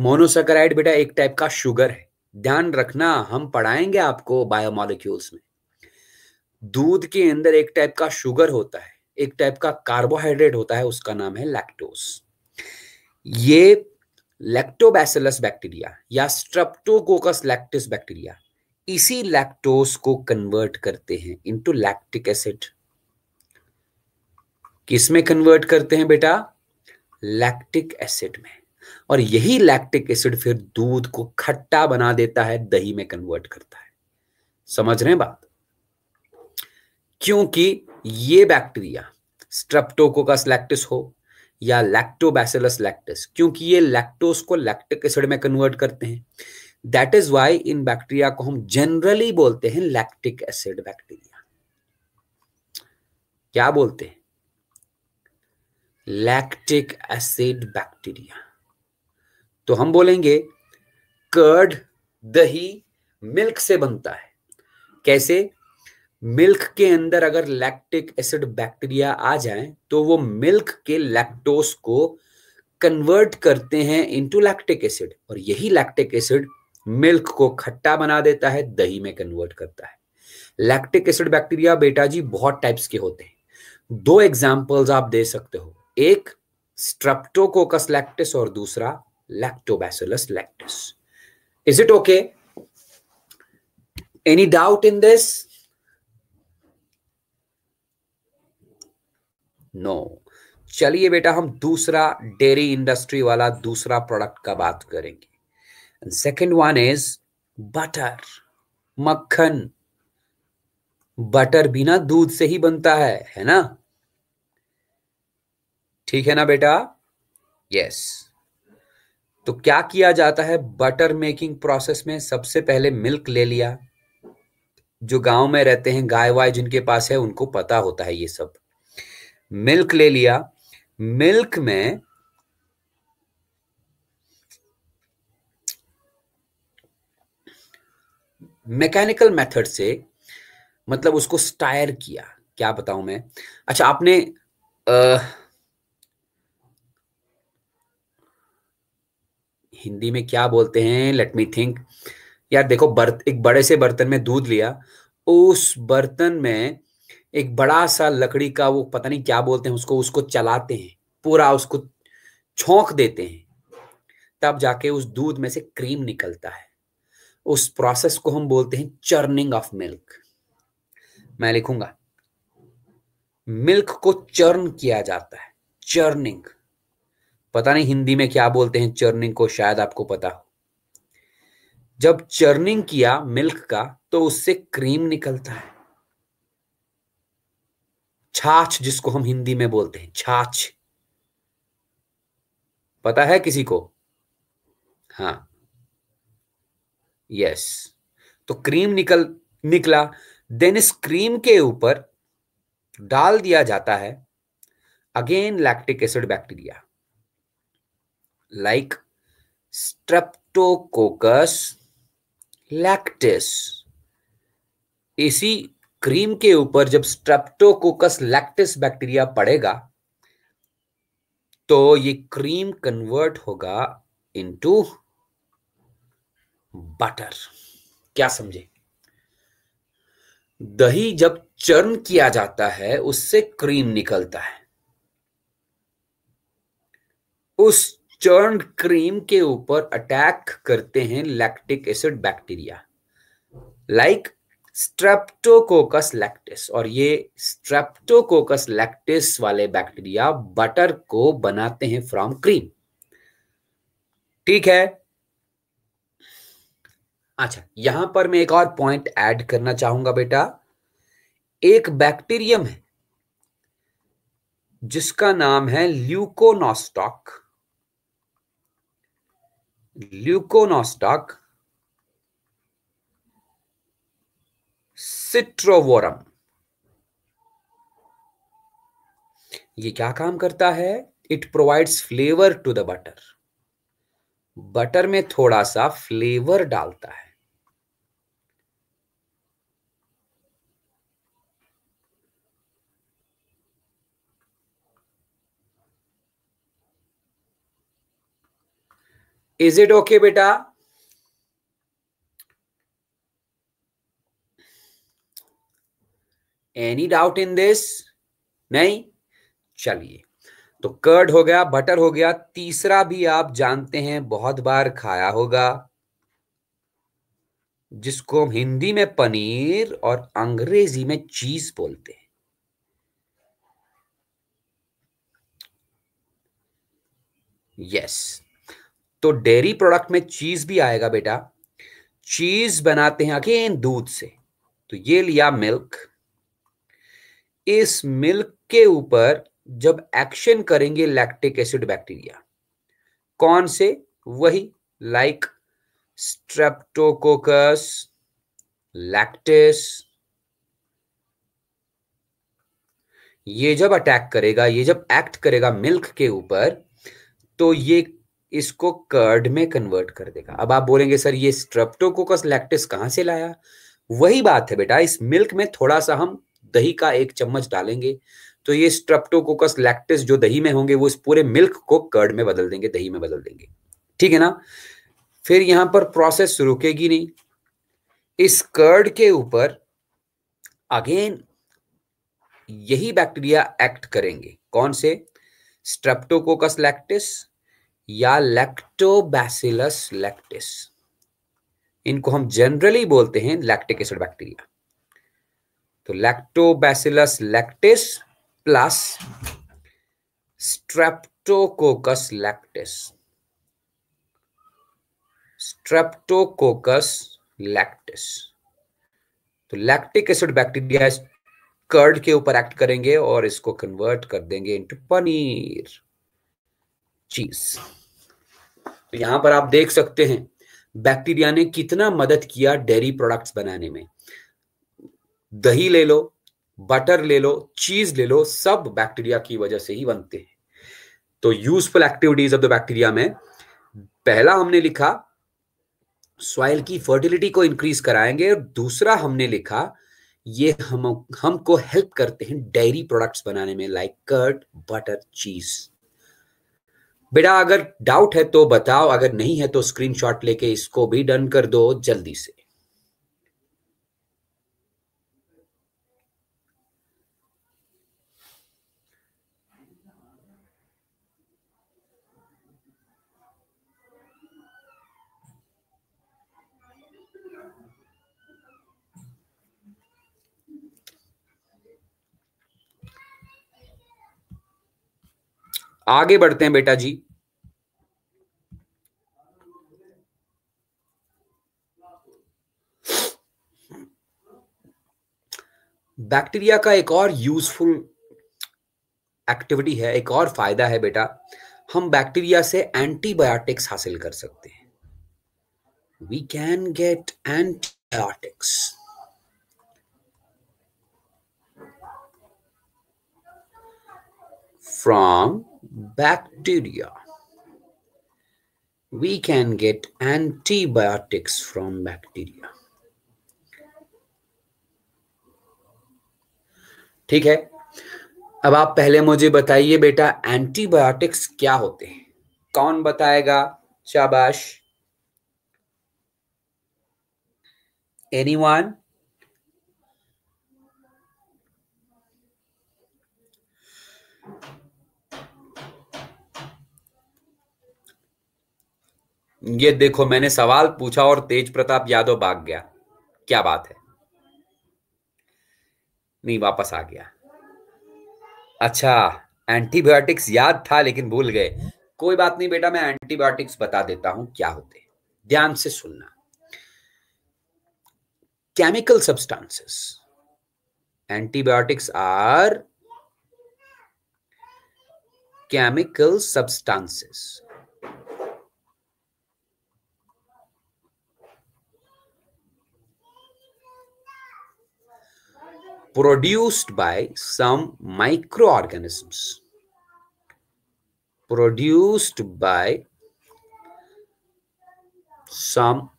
मोनोसेकराइड बेटा एक टाइप का शुगर है ध्यान रखना हम पढ़ाएंगे आपको बायोमोलिक्यूल्स में दूध के अंदर एक टाइप का शुगर होता है एक टाइप का कार्बोहाइड्रेट होता है उसका नाम है लैक्टोस ये लैक्टोबैसिलस बैक्टीरिया या स्ट्रप्टोकोकस लैक्टिस बैक्टीरिया इसी लैक्टोस को कन्वर्ट करते हैं इनटू लैक्टिक एसिड किसमें कन्वर्ट करते हैं बेटा लैक्टिक एसिड में और यही लैक्टिक एसिड फिर दूध को खट्टा बना देता है दही में कन्वर्ट करता है समझ रहे हैं बात क्योंकि ये बैक्टीरिया स्ट्रेप्टोकोकस लैक्टिस हो या लैक्टोबैसिलस लैक्टिस क्योंकि ये लैक्टोस को लैक्टिक एसिड में कन्वर्ट करते हैं दैट इज वाई इन बैक्टीरिया को हम जनरली बोलते हैं लैक्टिक एसिड बैक्टीरिया क्या बोलते हैं लैक्टिक एसिड बैक्टीरिया तो हम बोलेंगे कर्ड दही मिल्क से बनता है कैसे मिल्क के अंदर अगर लैक्टिक एसिड बैक्टीरिया आ जाए तो वो मिल्क के लैक्टोस को कन्वर्ट करते हैं इनटू लैक्टिक एसिड और यही लैक्टिक एसिड मिल्क को खट्टा बना देता है दही में कन्वर्ट करता है लैक्टिक एसिड बैक्टीरिया बेटा जी बहुत टाइप्स के होते हैं दो एग्जाम्पल्स आप दे सकते हो एक स्ट्रप्टोकोकस लैक्टिस और दूसरा lactobacillus lactis is it okay any doubt in this no चलिए बेटा हम दूसरा डेयरी इंडस्ट्री वाला दूसरा प्रोडक्ट का बात करेंगे सेकेंड वन इज बटर मक्खन बटर बिना दूध से ही बनता है है ना ठीक है ना बेटा यस तो क्या किया जाता है बटर मेकिंग प्रोसेस में सबसे पहले मिल्क ले लिया जो गांव में रहते हैं गाय वाय जिनके पास है उनको पता होता है ये सब मिल्क ले लिया मिल्क में मैकेनिकल मेथड से मतलब उसको स्टायर किया क्या बताऊं मैं अच्छा आपने आ, हिंदी में क्या बोलते हैं लेट मी थिंक यार देखो बर्त एक बड़े से बर्तन में दूध लिया उस बर्तन में एक बड़ा सा लकड़ी का वो पता नहीं क्या बोलते हैं उसको उसको चलाते हैं पूरा उसको छोंक देते हैं तब जाके उस दूध में से क्रीम निकलता है उस प्रोसेस को हम बोलते हैं चर्निंग ऑफ मिल्क मैं लिखूंगा मिल्क को चर्न किया जाता है चर्निंग पता नहीं हिंदी में क्या बोलते हैं चर्निंग को शायद आपको पता हो जब चर्निंग किया मिल्क का तो उससे क्रीम निकलता है छाछ जिसको हम हिंदी में बोलते हैं छाछ पता है किसी को हाँ यस तो क्रीम निकल निकला देन इस क्रीम के ऊपर डाल दिया जाता है again lactic acid bacteria like Streptococcus lactis. इसी क्रीम के ऊपर जब स्ट्रेप्टोकोकस लैक्टिस बैक्टीरिया पड़ेगा तो ये क्रीम कन्वर्ट होगा इनटू बटर क्या समझे दही जब चर्न किया जाता है उससे क्रीम निकलता है उस चर्न क्रीम के ऊपर अटैक करते हैं lactic acid bacteria like streptococcus lactis और ये स्ट्रेप्टोकोकस लैक्टिस वाले बैक्टीरिया बटर को बनाते हैं फ्रॉम क्रीम ठीक है अच्छा यहां पर मैं एक और पॉइंट ऐड करना चाहूंगा बेटा एक बैक्टीरियम है जिसका नाम है ल्यूकोनोस्टॉक leuconostoc सिट्रोवोरम ये क्या काम करता है it provides flavour to the butter butter में थोड़ा सा फ्लेवर डालता है इज इट ओके बेटा एनी डाउट इन दिस नहीं चलिए तो कर्ड हो गया बटर हो गया तीसरा भी आप जानते हैं बहुत बार खाया होगा जिसको हम हिंदी में पनीर और अंग्रेजी में चीज बोलते हैं यस तो डेयरी प्रोडक्ट में चीज भी आएगा बेटा चीज बनाते हैं अगेन दूध से तो ये लिया मिल्क इस मिल्क के ऊपर जब एक्शन करेंगे लैक्टिक एसिड बैक्टीरिया कौन से वही लाइक स्ट्रेप्टोकोकस लैक्टिस ये जब अटैक करेगा ये जब एक्ट करेगा मिल्क के ऊपर तो ये इसको कर्ड में कन्वर्ट कर देगा अब आप बोलेंगे सर ये स्ट्रेप्टोकोकस लैक्टिस कहां से लाया वही बात है बेटा इस मिल्क में थोड़ा सा हम दही का एक चम्मच डालेंगे तो ये स्ट्रेप्टोकोकस लैक्टिस जो दही में होंगे वो इस पूरे मिल्क को कर्ड में बदल देंगे दही में बदल देंगे ठीक है ना फिर यहां पर प्रोसेस रुकेगी नहीं इस कर्ड के ऊपर अगेन यही बैक्टीरिया एक्ट करेंगे कौन से स्ट्रेप्टोकोकस लैक्टिस या लैक्टोबैसिलस लैक्टिस इनको हम जनरली बोलते हैं लैक्टिक एसिड बैक्टीरिया तो lactobacillus lactis plus streptococcus lactis streptococcus lactis तो लैक्टिक एसिड बैक्टीरिया कर्ड के ऊपर एक्ट करेंगे और इसको कन्वर्ट कर देंगे इनटू पनीर चीज तो यहां पर आप देख सकते हैं बैक्टीरिया ने कितना मदद किया डेयरी प्रोडक्ट्स बनाने में दही ले लो बटर ले लो चीज ले लो सब बैक्टीरिया की वजह से ही बनते हैं तो useful activities of the bacteria में पहला हमने लिखा सॉइल की फर्टिलिटी को इंक्रीज कराएंगे और दूसरा हमने लिखा ये हम हमको हेल्प करते हैं डेयरी प्रोडक्ट्स बनाने में लाइक कर्ड बटर चीज़ बेटा अगर डाउट है तो बताओ अगर नहीं है तो स्क्रीनशॉट लेके इसको भी डन कर दो जल्दी से आगे बढ़ते हैं बेटा जी बैक्टीरिया का एक और यूजफुल एक्टिविटी है एक और फायदा है बेटा हम बैक्टीरिया से एंटीबायोटिक्स हासिल कर सकते हैं we can get antibiotics from bacteria. We can get antibiotics from bacteria. ठीक है अब आप पहले मुझे बताइए बेटा एंटीबायोटिक्स क्या होते हैं कौन बताएगा शाबाश एनीवन ये देखो मैंने सवाल पूछा और तेज प्रताप यादव भाग गया क्या बात है नहीं वापस आ गया अच्छा एंटीबायोटिक्स याद था लेकिन भूल गए कोई बात नहीं बेटा मैं एंटीबायोटिक्स बता देता हूं क्या होते ध्यान से सुनना chemical substances antibiotics are chemical substances produced by some microorganisms produced by some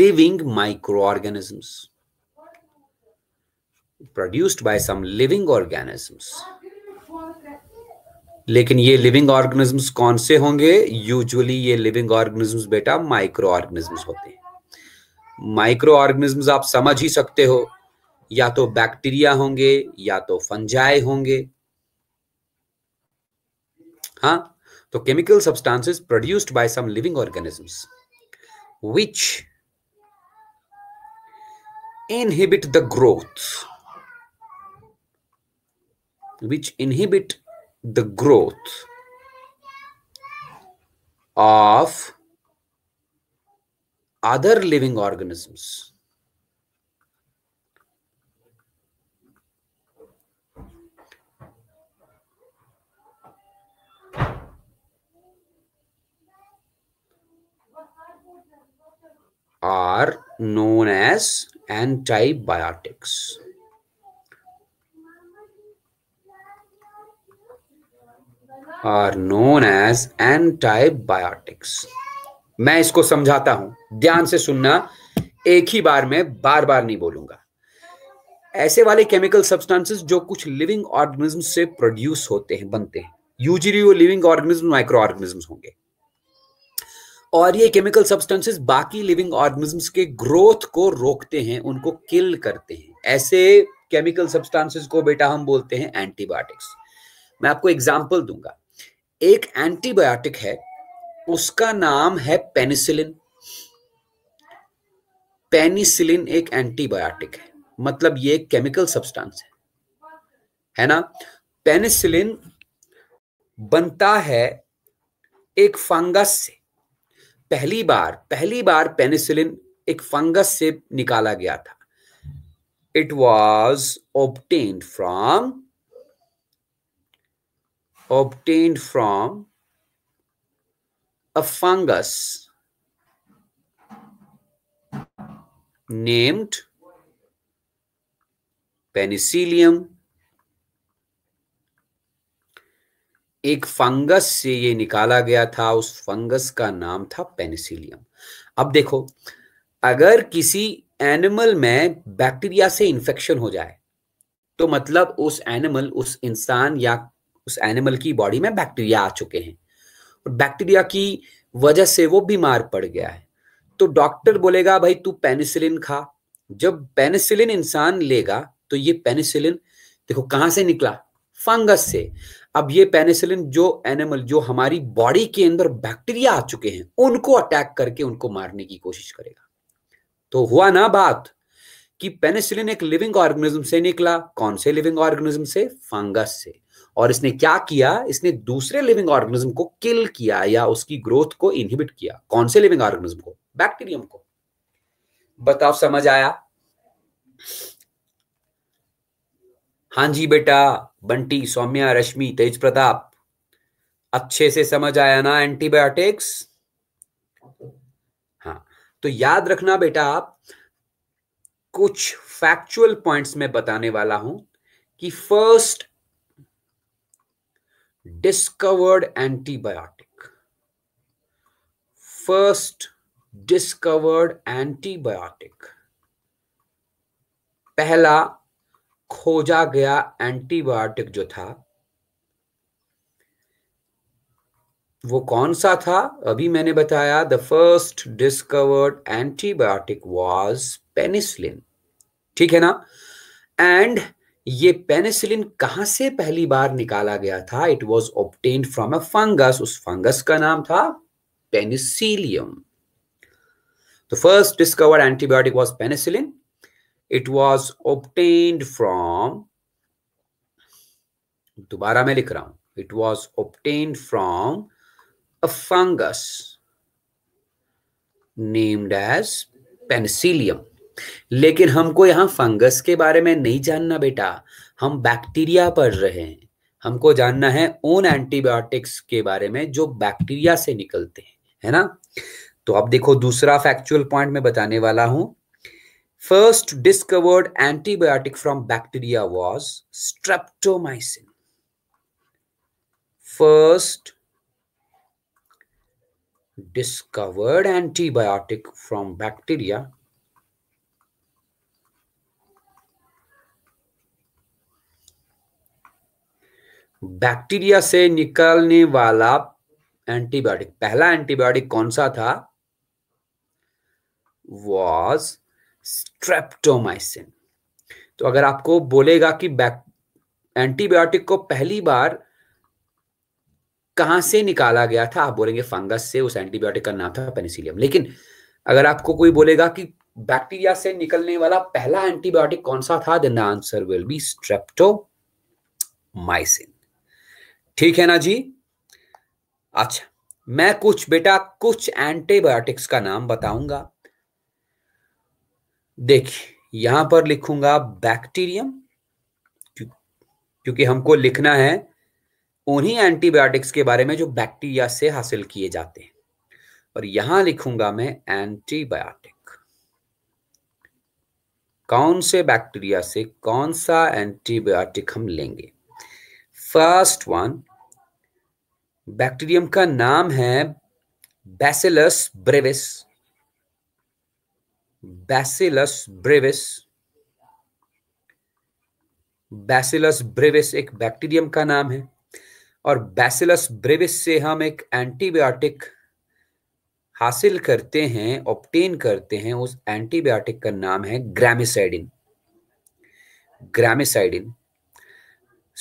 living microorganisms produced by some living organisms लेकिन ये लिविंग ऑर्गेनिजम्स कौन से होंगे यूजुअली ये लिविंग ऑर्गेनिजम्स बेटा माइक्रो ऑर्गेनिजम्स होते हैं माइक्रो ऑर्गेनिजम्स आप समझ ही सकते हो या तो बैक्टीरिया होंगे या तो फंजाए होंगे हा तो chemical substances produced by some living organisms which inhibit the growth which inhibit the growth of other living organisms are known as antibiotics. Are known as antibiotics. मैं इसको समझाता हूं ध्यान से सुनना एक ही बार में बार बार नहीं बोलूंगा ऐसे वाले केमिकल सब्सटेंसेस जो कुछ लिविंग ऑर्गेनिज्म से प्रोड्यूस होते हैं बनते हैं यूजली वो लिविंग ऑर्गेनिज्म माइक्रो ऑर्गेनिज्म होंगे और ये केमिकल सब्सटेंसेस बाकी लिविंग ऑर्गेनिजम्स के ग्रोथ को रोकते हैं उनको किल करते हैं ऐसे केमिकल सब्सटेंसेस को बेटा हम बोलते हैं एंटीबायोटिक्स मैं आपको एग्जांपल दूंगा एक एंटीबायोटिक है उसका नाम है पेनिसिलिन पेनिसिलिन एक एंटीबायोटिक है मतलब ये केमिकल सब्सटेंस है है ना पेनिसिलिन बनता है एक फंगस से पहली बार पहली बार पेनिसिलिन एक फंगस से निकाला गया था it was obtained from obtained from a fungus named penicillium एक फंगस से ये निकाला गया था उस फंगस का नाम था पेनिसिलियम अब देखो अगर किसी एनिमल में बैक्टीरिया से इंफेक्शन हो जाए तो मतलब उस एनिमल उस इंसान या उस एनिमल की बॉडी में बैक्टीरिया आ चुके हैं और बैक्टीरिया की वजह से वो बीमार पड़ गया है तो डॉक्टर बोलेगा भाई तू पेनिसिलिन खा जब पेनिसिलिन इंसान लेगा तो ये पेनिसिलिन देखो कहां से निकला फंगस से अब ये पेनिसिलिन जो एनिमल जो हमारी बॉडी के अंदर बैक्टीरिया आ चुके हैं उनको अटैक करके उनको मारने की कोशिश करेगा तो हुआ ना बात कि पेनिसिलिन एक लिविंग ऑर्गेनिज्म से निकला कौन से लिविंग ऑर्गेनिज्म से फंगस से और इसने क्या किया इसने दूसरे लिविंग ऑर्गेनिज्म को किल किया या उसकी ग्रोथ को इनहिबिट किया कौन से लिविंग ऑर्गेनिज्म को बैक्टीरियम को बताओ समझ आया हां जी बेटा बंटी सौम्या रश्मि तेज प्रताप अच्छे से समझ आया ना एंटीबायोटिक्स हाँ तो याद रखना बेटा आप कुछ फैक्चुअल पॉइंट्स में बताने वाला हूं कि first discovered antibiotic first discovered antibiotic पहला खोजा गया एंटीबायोटिक जो था वो कौन सा था अभी मैंने बताया the first discovered antibiotic was penicillin ठीक है ना एंड ये पेनिसिलिन कहां से पहली बार निकाला गया था it was obtained from a fungus उस फंगस का नाम था पेनिसिलियम तो first discovered antibiotic was penicillin it was obtained from दोबारा मैं लिख रहा हूं it was obtained from a fungus named as penicillium लेकिन हमको यहां फंगस के बारे में नहीं जानना बेटा हम बैक्टीरिया पढ़ रहे हैं हमको जानना है उन एंटीबायोटिक्स के बारे में जो बैक्टीरिया से निकलते हैं है ना तो अब देखो दूसरा फैक्चुअल पॉइंट मैं बताने वाला हूं first discovered antibiotic from bacteria was streptomycin. First discovered antibiotic from bacteria bacteria से निकलने वाला एंटीबायोटिक पहला एंटीबायोटिक कौन सा था स्ट्रेप्टोमाइसिन तो अगर आपको बोलेगा कि बैक एंटीबायोटिक को पहली बार कहां से निकाला गया था आप बोलेंगे फंगस से उस एंटीबायोटिक का नाम था पेनिसिलियम लेकिन अगर आपको कोई बोलेगा कि बैक्टीरिया से निकलने वाला पहला एंटीबायोटिक कौन सा था then answer will be streptomycin ठीक है ना जी अच्छा मैं कुछ बेटा कुछ एंटीबायोटिक्स का नाम बताऊंगा देखिए यहां पर लिखूंगा बैक्टीरियम क्योंकि हमको लिखना है उन्हीं एंटीबायोटिक्स के बारे में जो बैक्टीरिया से हासिल किए जाते हैं और यहां लिखूंगा मैं एंटीबायोटिक कौन से बैक्टीरिया से कौन सा एंटीबायोटिक हम लेंगे फर्स्ट वन बैक्टीरियम का नाम है bacillus brevis bacillus brevis bacillus brevis एक बैक्टीरियम का नाम है और बैसिलस ब्रेविस से हम एक एंटीबायोटिक हासिल करते हैं ऑप्टेन करते हैं उस एंटीबायोटिक का नाम है gramicidin gramicidin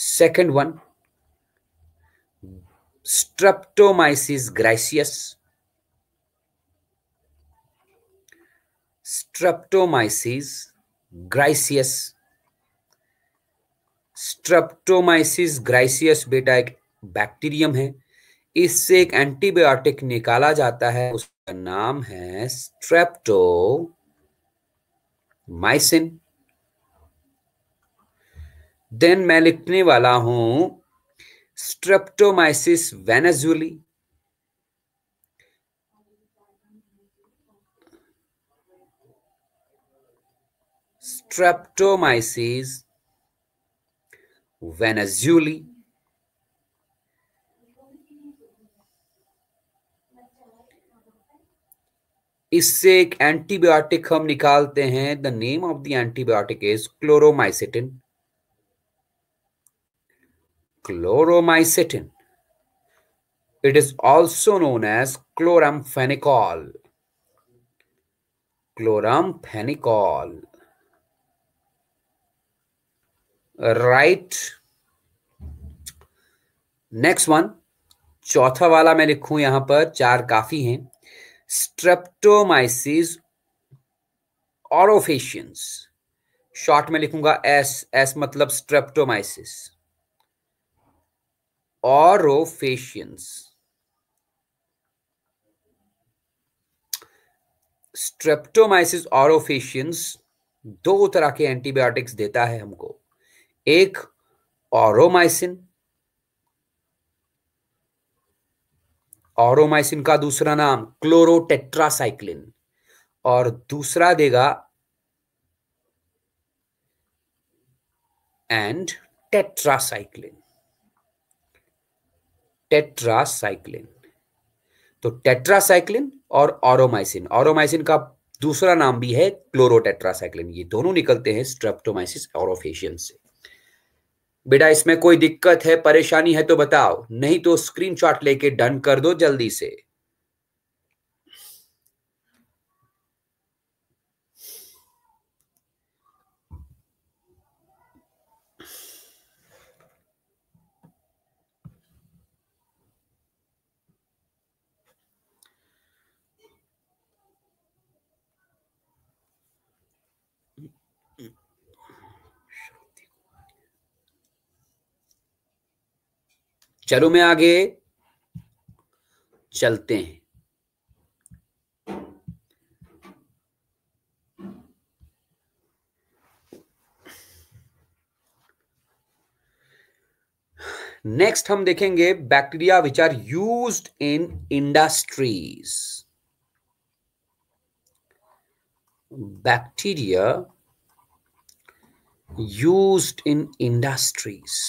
second one streptomyces griseus streptomyces griseus streptomyces griseus बेटा एक बैक्टीरियम है इससे एक एंटीबायोटिक निकाला जाता है उसका नाम है स्ट्रेप्टो माइसिन देन मैं लिखने वाला हूं स्ट्रेप्टोमाइसिस वेनेजुली streptomyces, venezuli, इससे एक एंटीबायोटिक हम निकालते हैं the name of the antibiotic is chloromycetin chloromycetin it is also known as chloramphenicol chloramphenicol right next one चौथा वाला मैं लिखूं यहां पर चार काफी हैं स्ट्रेप्टोमाइसिस ऑरोफेशियंस शॉर्ट में लिखूंगा एस एस मतलब स्ट्रेप्टोमाइसिस ऑरोफेशियंस स्ट्रेप्टोमाइसिस ऑरोफेशियंस दो तरह के एंटीबायोटिक्स देता है हमको एक औरोमाइसिन औरोमाइसिन का दूसरा नाम क्लोरोटेट्रासाइक्लिन और दूसरा देगा एंड टेट्रासाइक्लिन टेट्रासाइक्लिन तो टेट्रासाइक्लिन और ऑरोमाइसिन ऑरोमाइसिन का दूसरा नाम भी है क्लोरोटेट्रासाइक्लिन ये दोनों निकलते हैं स्ट्रेप्टोमाइसिस और से बेटा इसमें कोई दिक्कत है परेशानी है तो बताओ नहीं तो स्क्रीनशॉट लेके डन कर दो जल्दी से चलो मैं आगे चलते हैं नेक्स्ट हम देखेंगे bacteria which are use in industries bacteria use in industries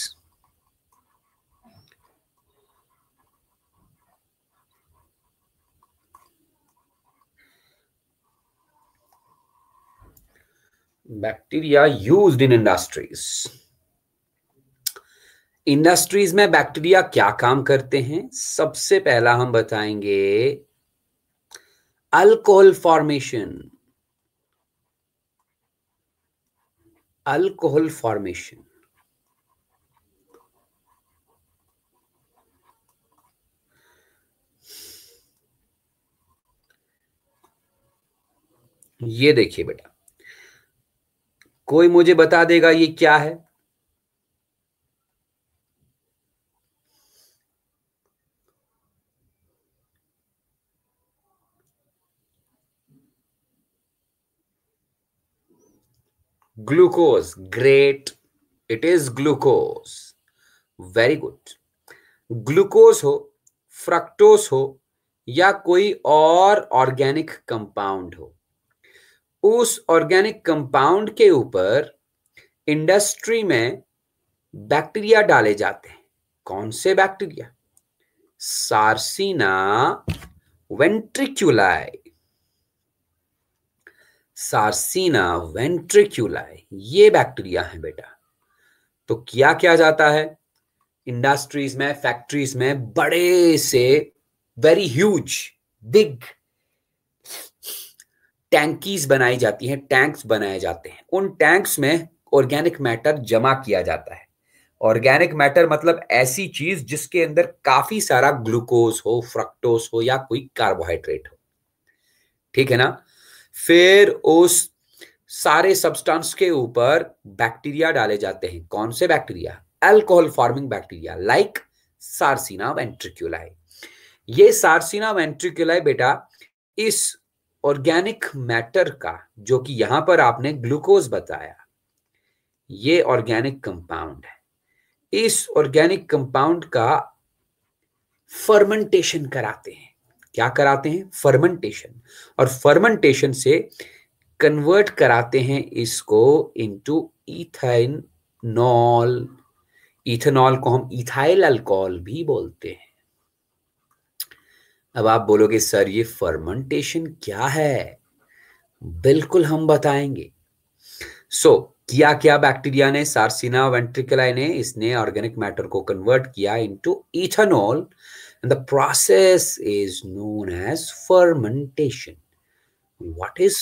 bacteria use in industries industries में बैक्टीरिया क्या काम करते हैं सबसे पहला हम बताएंगे अल्कोहल फॉर्मेशन अल्कोहल फॉर्मेशन ये देखिए बेटा कोई मुझे बता देगा ये क्या है glucose great it is glucose very good glucose हो फ्रक्टोज हो या कोई और ऑर्गेनिक कंपाउंड हो उस ऑर्गेनिक कंपाउंड के ऊपर इंडस्ट्री में बैक्टीरिया डाले जाते हैं कौन से बैक्टीरिया सार्सिना वेंट्रिक्यूलाई सार्सिना वेंट्रिक्यूलाई ये बैक्टीरिया है बेटा तो किया क्या जाता है इंडस्ट्रीज में फैक्ट्रीज में बड़े से वेरी ह्यूज बिग टैंकीज बनाई जाती हैं टैंक्स बनाए जाते हैं उन टैंक्स में ऑर्गेनिक मैटर जमा किया जाता है ऑर्गेनिक मैटर मतलब ऐसी चीज जिसके अंदर काफी सारा ग्लूकोज हो फ्रक्टोज हो या कोई कार्बोहाइड्रेट हो ठीक है ना फिर उस सारे सब्सटेंस के ऊपर बैक्टीरिया डाले जाते हैं कौन से bacteria alcohol forming bacteria like sarcina ventriculi ये सार्सिना वेंट्रिक्यूलाई बेटा इस ऑर्गेनिक मैटर का जो कि यहां पर आपने ग्लूकोज बताया ये ऑर्गेनिक कंपाउंड है इस ऑर्गेनिक कंपाउंड का फर्मेंटेशन कराते हैं क्या कराते हैं फर्मेंटेशन और फर्मेंटेशन से कन्वर्ट कराते हैं इसको इनटू इथेनॉल इथेनॉल को हम इथाइल अल्कोहल भी बोलते हैं अब आप बोलोगे सर ये फर्मेंटेशन क्या है बिल्कुल हम बताएंगे सो so, किया क्या बैक्टीरिया ने सार्सिना वेंट्रिकलाई ने इसने ऑर्गेनिक मैटर को कन्वर्ट किया into ethanol and the process is known as fermentation what is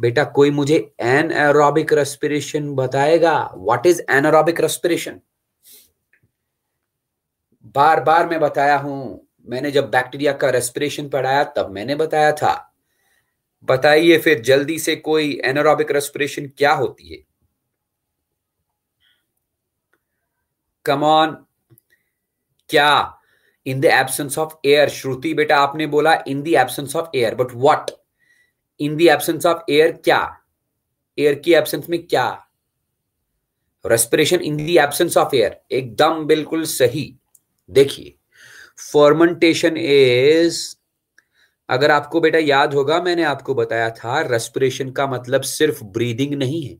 बेटा कोई मुझे एरोबिक रेस्पिरेशन बताएगा व्हाट इज एनएरोबिक रेस्पिरेशन बार बार मैं बताया हूं मैंने जब बैक्टीरिया का रेस्पिरेशन पढ़ाया तब मैंने बताया था बताइए फिर जल्दी से कोई एनोरॉबिक रेस्पिरेशन क्या होती है कमॉन क्या in the absence of air Shruti बेटा आपने बोला in the absence of air but what in the absence of air क्या एयर की एब्सेंस में क्या respiration in the absence of air एकदम बिल्कुल सही देखिए फॉर्मेंटेशन इज अगर आपको बेटा याद होगा मैंने आपको बताया था रेस्पिरेशन का मतलब सिर्फ ब्रीदिंग नहीं है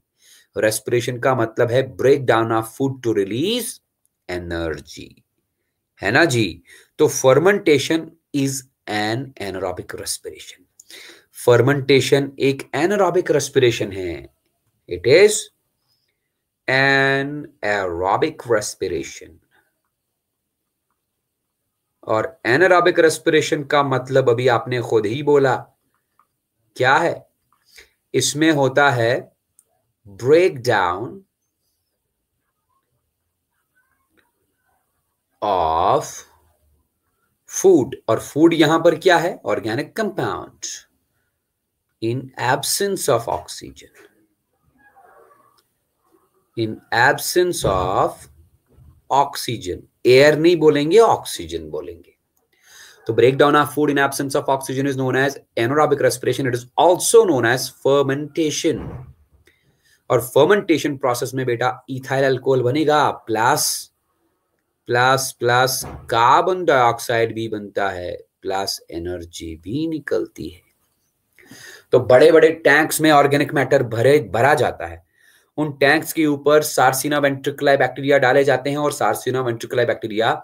रेस्पिरेशन का मतलब है break down of food to release energy है ना जी तो fermentation is an anaerobic respiration fermentation एक एनरोबिक रेस्पिरेशन है it is an aerobic respiration और एनराबिक रेस्पिरेशन का मतलब अभी आपने खुद ही बोला क्या है इसमें होता है ब्रेक डाउन ऑफ फूड और फूड यहां पर क्या है organic compound in absence of oxygen in absence of oxygen air नहीं बोलेंगे ऑक्सीजन बोलेंगे तो break down of food in absence of oxygen is known as anaerobic respiration it is also known as fermentation और fermentation process में बेटा ethyl alcohol बनेगा plus plus plus carbon dioxide भी बनता है प्लस एनर्जी भी निकलती है तो बड़े बड़े टैंक्स में ऑर्गेनिक मैटर भरे भरा जाता है उन टैंक्स के ऊपर सार्सिना वेंट्रिकुलाई बैक्टीरिया डाले जाते हैं और sarcina ventriculi bacteria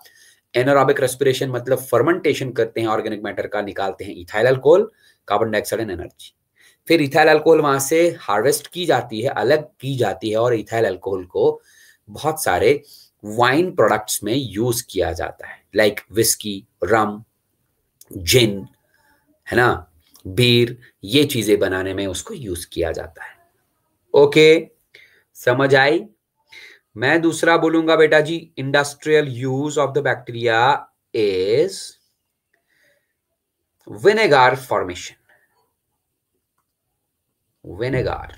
anaerobic respiration मतलब फर्मेंटेशन करते हैं ऑर्गेनिक मैटर का निकालते हैं ethyl alcohol carbon dioxide and energy फिर इथाइल अल्कोहल वहां से हार्वेस्ट की जाती है अलग की जाती है और इथाइल अल्कोहल को बहुत सारे वाइन प्रोडक्ट्स में यूज किया जाता है लाइक विस्की रम जिन है ना बीर ये चीजें बनाने में उसको यूज किया जाता है ओके okay. समझ आई मैं दूसरा बोलूंगा बेटा जी industrial use of the bacteria is vinegar formation vinegar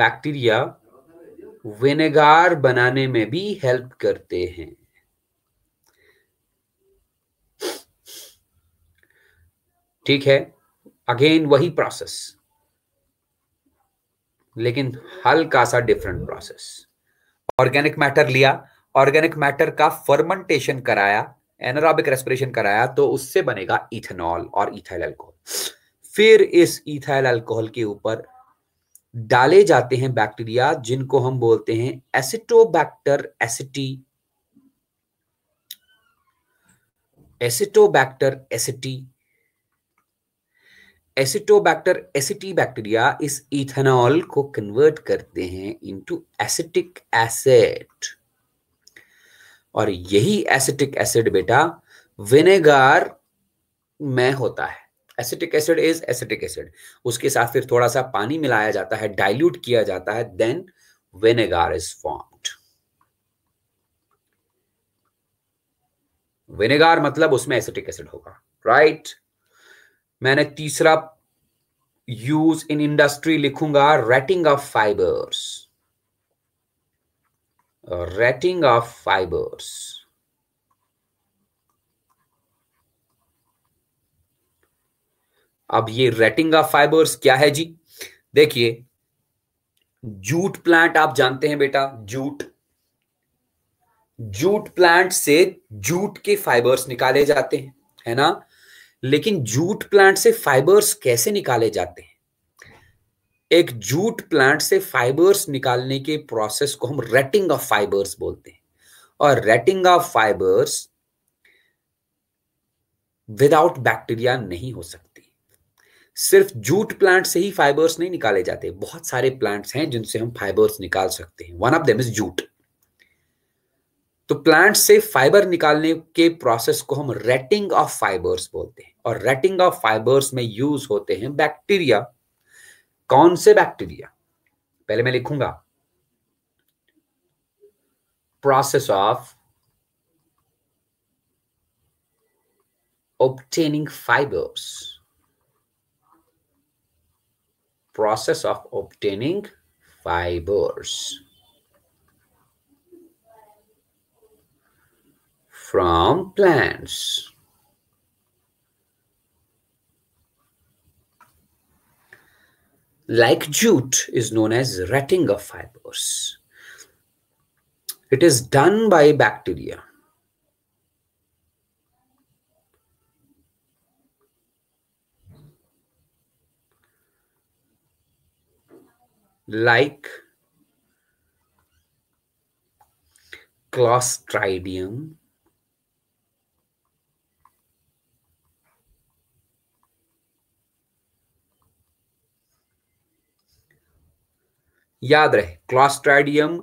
bacteria vinegar बनाने में भी हेल्प करते हैं ठीक है अगेन वही प्रोसेस लेकिन हल्का सा डिफरेंट प्रोसेस ऑर्गेनिक मैटर लिया ऑर्गेनिक मैटर का फर्मेंटेशन कराया एनोराबिक रेस्पिरेशन कराया तो उससे बनेगा इथेनॉल और इथाइल अल्कोहल फिर इस इथाइल अल्कोहल के ऊपर डाले जाते हैं बैक्टीरिया जिनको हम बोलते हैं acetobacter aceti acetobacter aceti acetobacter aceti bacteria इस इथेनॉल को कन्वर्ट करते हैं इनटू एसिटिक एसिड और यही एसिटिक एसिड बेटा विनेगार में होता है acetic acid is acetic acid उसके साथ फिर थोड़ा सा पानी मिलाया जाता है डाइल्यूट किया जाता है then vinegar is formed vinegar मतलब उसमें एसिटिक एसिड होगा राइट right? मैंने तीसरा यूज इन इंडस्ट्री लिखूंगा retting of fibres retting of fibres अब ये रेटिंग ऑफ फाइबर्स क्या है जी देखिए जूट प्लांट आप जानते हैं बेटा जूट जूट प्लांट से जूट के फाइबर्स निकाले जाते हैं है ना लेकिन जूट प्लांट से फाइबर्स कैसे निकाले जाते हैं एक जूट प्लांट से फाइबर्स निकालने के प्रोसेस को हम रेटिंग ऑफ फाइबर्स बोलते हैं और retting of fibres without bacteria नहीं हो सकती सिर्फ जूट प्लांट से ही फाइबर्स नहीं निकाले जाते बहुत सारे प्लांट्स हैं जिनसे हम फाइबर्स निकाल सकते हैं one of them is jute तो प्लांट से फाइबर निकालने के प्रोसेस को हम रेटिंग ऑफ फाइबर्स बोलते हैं और रेटिंग ऑफ फाइबर्स में यूज होते हैं बैक्टीरिया कौन से बैक्टीरिया पहले मैं लिखूंगा process of obtaining fibres process of obtaining fibres from plants. Like jute is known as retting of fibers. It is done by bacteria. Like Clostridium याद रहे क्लास्ट्राइडियम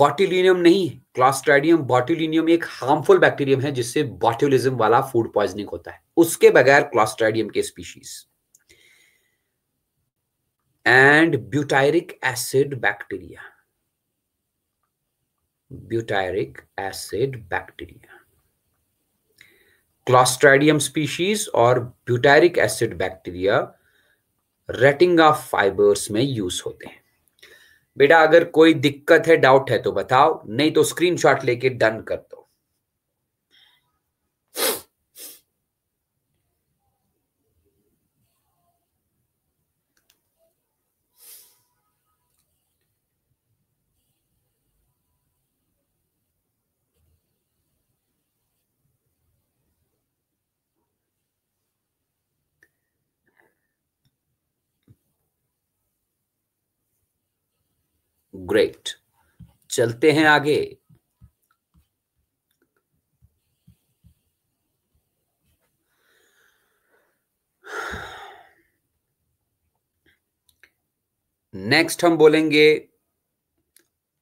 बॉटिलिनियम नहीं है क्लास्ट्राइडियम बॉटिलिनियम एक हार्मफुल बैक्टीरियम है जिससे बॉट्यूलिज्म वाला फूड पॉइजनिंग होता है उसके बगैर क्लास्ट्राइडियम के species and butyric acid bacteria butyric acid bacteria clostridium species और butyric acid bacteria retting of fibres में यूज होते हैं बेटा अगर कोई दिक्कत है डाउट है तो बताओ नहीं तो स्क्रीनशॉट लेके डन कर दो ग्रेट चलते हैं आगे नेक्स्ट हम बोलेंगे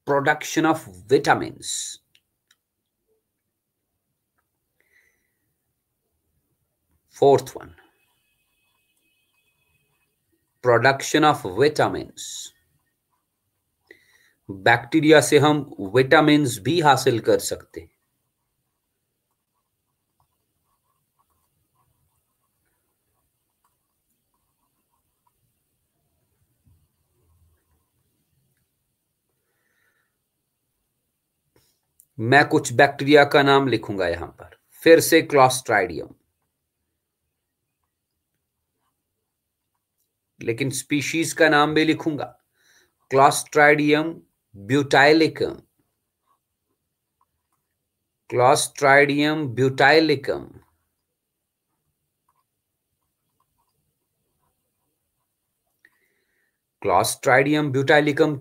production of vitamin fourth one production of vitamins bacteria से हम विटामिन भी हासिल कर सकते हैं मैं कुछ बैक्टीरिया का नाम लिखूंगा यहां पर फिर से क्लॉस्ट्राइडियम लेकिन स्पीशीज का नाम भी लिखूंगा clostridium butylicum clostridium butylicum clostridium butylicum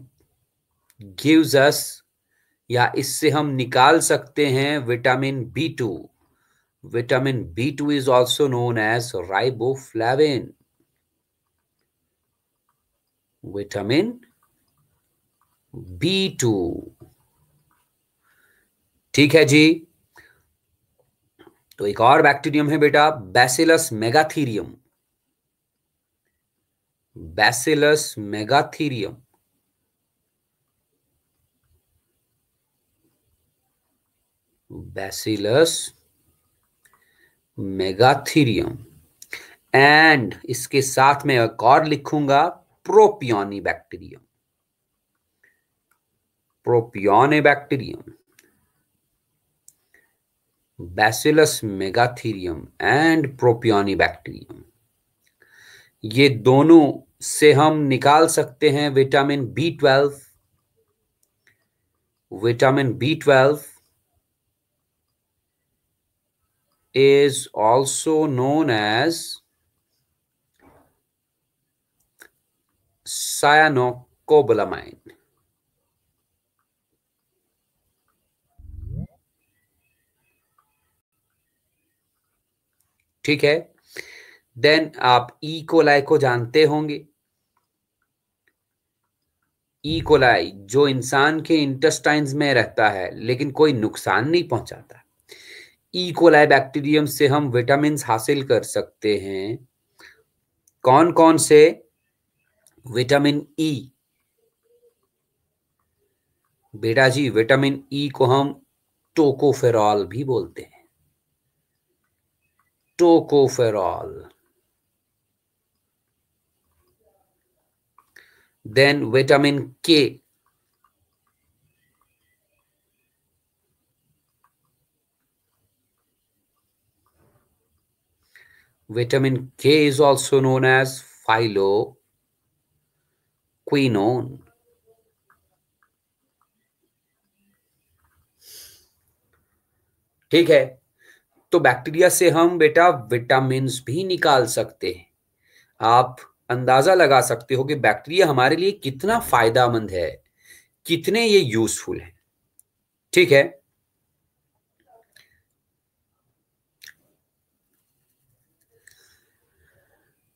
gives us या इससे हम निकाल सकते हैं vitamin B two vitamin B two is also known as riboflavin vitamin B two ठीक है जी तो एक और बैक्टीरियम है बेटा bacillus megaterium bacillus megaterium bacillus megaterium and इसके साथ में एक और लिखूंगा propionibacterium propionibacterium bacillus megaterium and propionibacterium ये दोनों से हम निकाल सकते हैं vitamin B twelve vitamin B twelve is also known as cyanocobalamin ठीक है देन आप ई e कोलाई को जानते होंगे ई e कोलाई जो इंसान के इंटेस्टाइन्स में रहता है लेकिन कोई नुकसान नहीं पहुंचाता ई कोलाई बैक्टीरियम से हम विटामिन हासिल कर सकते हैं कौन कौन से विटामिन ई e। बेटा जी विटामिन ई को हम टोकोफेरॉल भी बोलते हैं tocopherol. Then vitamin K. Vitamin K is also known as phyloquinone. ठीक है तो बैक्टीरिया से हम बेटा विटामिन भी निकाल सकते हैं आप अंदाजा लगा सकते हो कि बैक्टीरिया हमारे लिए कितना फायदामंद है कितने ये यूजफुल है ठीक है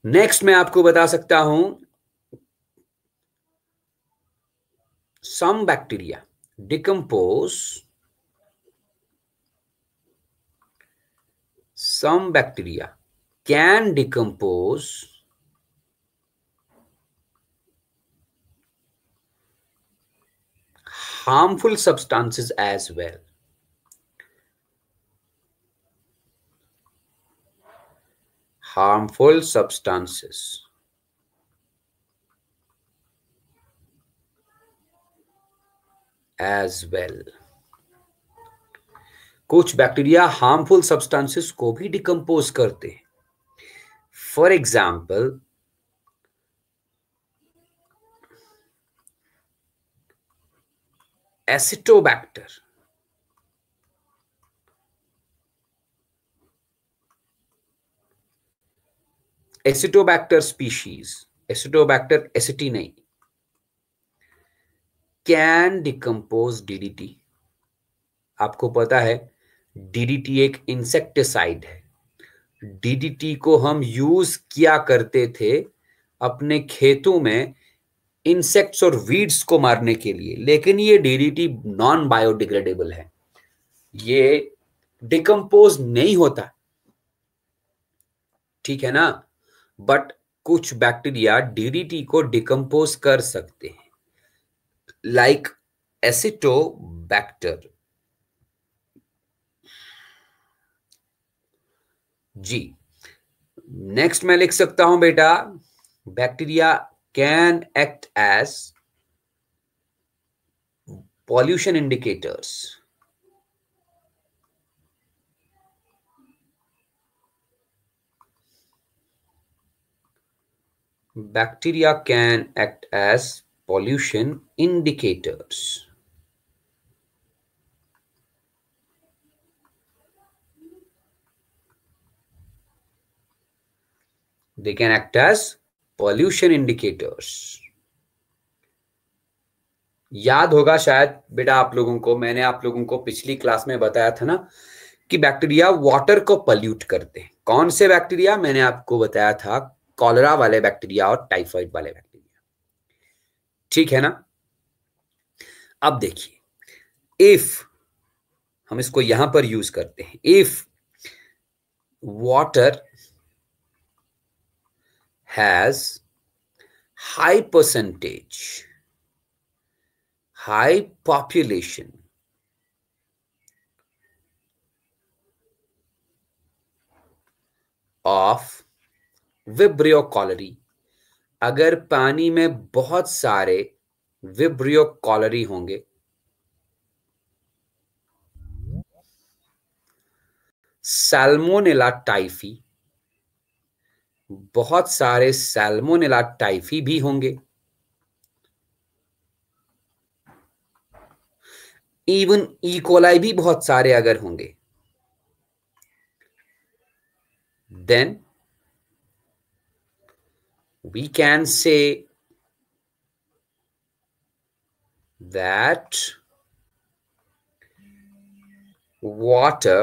नेक्स्ट मैं आपको बता सकता हूं some bacteria decompose some bacteria can decompose harmful substances as well. Harmful substances. as well. कुछ बैक्टीरिया हार्मफुल सब्सटेंसेस को भी डिकम्पोज करते हैं for example acetobacter acetobacter species acetobacter aceti नहीं कैन डिकम्पोज डीडीटी आपको पता है डीडीटी एक इंसेक्टिसाइड है डीडीटी को हम यूज किया करते थे अपने खेतों में इंसेक्ट्स और वीड्स को मारने के लिए लेकिन ये डीडीटी नॉन बायोडिग्रेडेबल है ये डिकम्पोज नहीं होता ठीक है ना बट कुछ बैक्टीरिया डीडीटी को डिकम्पोज कर सकते हैं लाइक एसिटो बैक्टर जी नेक्स्ट मैं लिख सकता हूं बेटा bacteria can act as pollution indicators bacteria can act as pollution indicators They can act as pollution indicators. याद होगा शायद बेटा आप लोगों को मैंने आप लोगों को पिछली क्लास में बताया था ना कि बैक्टीरिया वाटर को पल्यूट करते हैं कौन से बैक्टीरिया मैंने आपको बताया था कॉलरा वाले बैक्टीरिया और टाइफाइड वाले बैक्टीरिया ठीक है ना अब देखिए इफ हम इसको यहां पर यूज करते हैं if water has high percentage, high population, of vibrio cholerae अगर पानी में बहुत सारे विब्रियो कॉलरी होंगे सैल्मोनेला टाइफी बहुत सारे सैल्मोनेला टाइफी भी होंगे इवन इकोलाई e. भी बहुत सारे अगर होंगे then we can say that water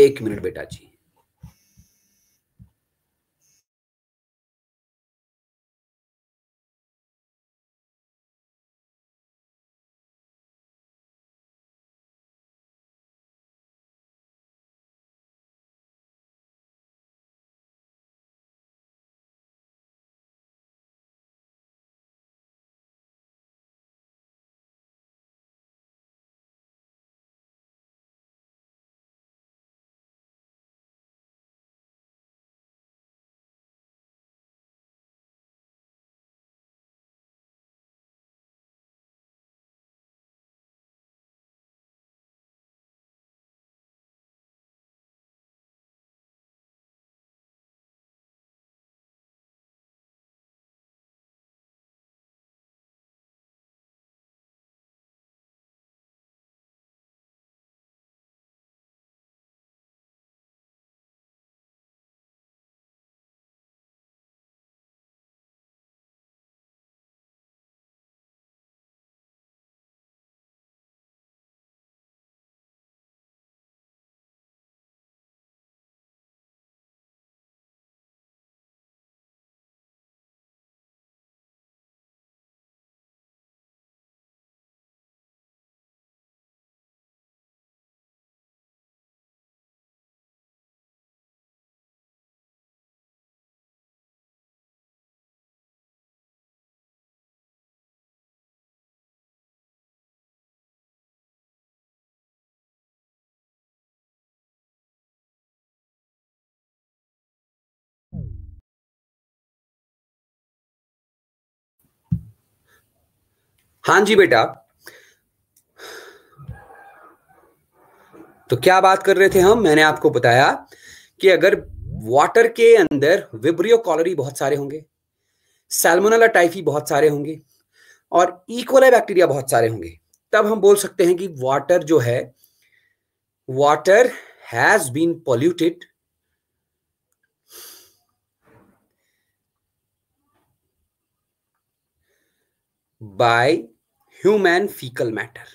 एक मिनट बेटा जी हाँ जी बेटा तो क्या बात कर रहे थे हम मैंने आपको बताया कि अगर वाटर के अंदर विब्रियो कॉलरी बहुत सारे होंगे सैलमोनाला टाइफी बहुत सारे होंगे और इकोला e. बैक्टीरिया बहुत सारे होंगे तब हम बोल सकते हैं कि वाटर जो है water has been polluted by human faecal matter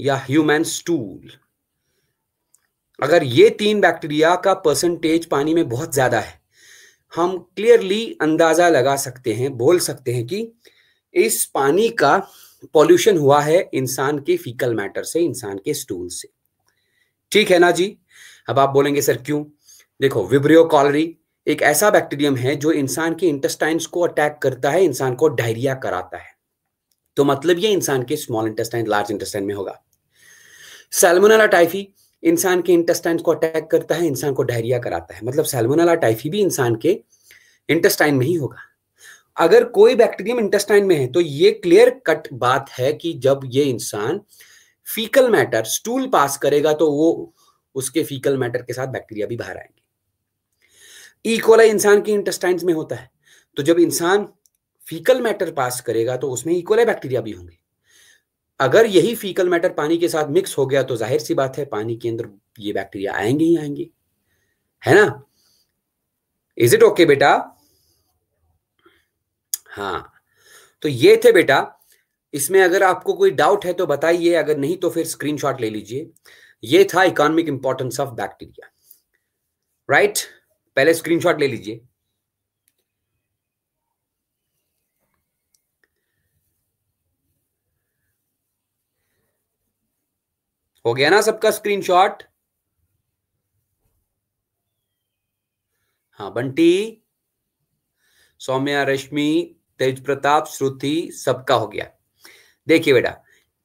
या ह्यूमैन स्टूल अगर ये तीन बैक्टीरिया का परसेंटेज पानी में बहुत ज्यादा है हम क्लियरली अंदाजा लगा सकते हैं बोल सकते हैं कि इस पानी का पॉल्यूशन हुआ है इंसान के फीकल मैटर से इंसान के स्टूल से ठीक है ना जी अब आप बोलेंगे सर क्यों देखो विब्रियो कॉलरी एक ऐसा बैक्टीरियम है जो इंसान के इंटेस्टाइन को अटैक करता है इंसान को डायरिया कराता है तो मतलब ये इंसान के स्मॉल इंटेस्टाइन लार्ज इंटेस्टाइन में होगा सैल्मोनेला टाइफी इंसान के इंटेस्टाइन को अटैक करता है इंसान को डायरिया कराता है मतलब सैल्मोनेला टाइफी भी इंसान के इंटेस्टाइन में ही होगा अगर कोई बैक्टीरियम इंटेस्टाइन में है तो ये क्लियर कट बात है कि जब ये इंसान फीकल मैटर स्टूल पास करेगा तो वो उसके फीकल मैटर के साथ बैक्टीरिया भी बाहर आएंगे इकोला e. इंसान के इंटेस्टाइन में होता है तो जब इंसान फीकल मैटर पास करेगा तो उसमें इकोले e. बैक्टीरिया भी होंगे अगर यही फीकल मैटर पानी के साथ मिक्स हो गया तो जाहिर सी बात है पानी के अंदर ये बैक्टीरिया आएंगे ही आएंगे है ना इज इट ओके बेटा हाँ तो ये थे बेटा इसमें अगर आपको कोई डाउट है तो बताइए अगर नहीं तो फिर स्क्रीनशॉट ले लीजिए ये था economic importance of bacteria right पहले स्क्रीनशॉट ले लीजिए हो गया ना सबका स्क्रीनशॉट हाँ बंटी सौम्या रश्मि तेज प्रताप श्रुति सबका हो गया देखिए बेटा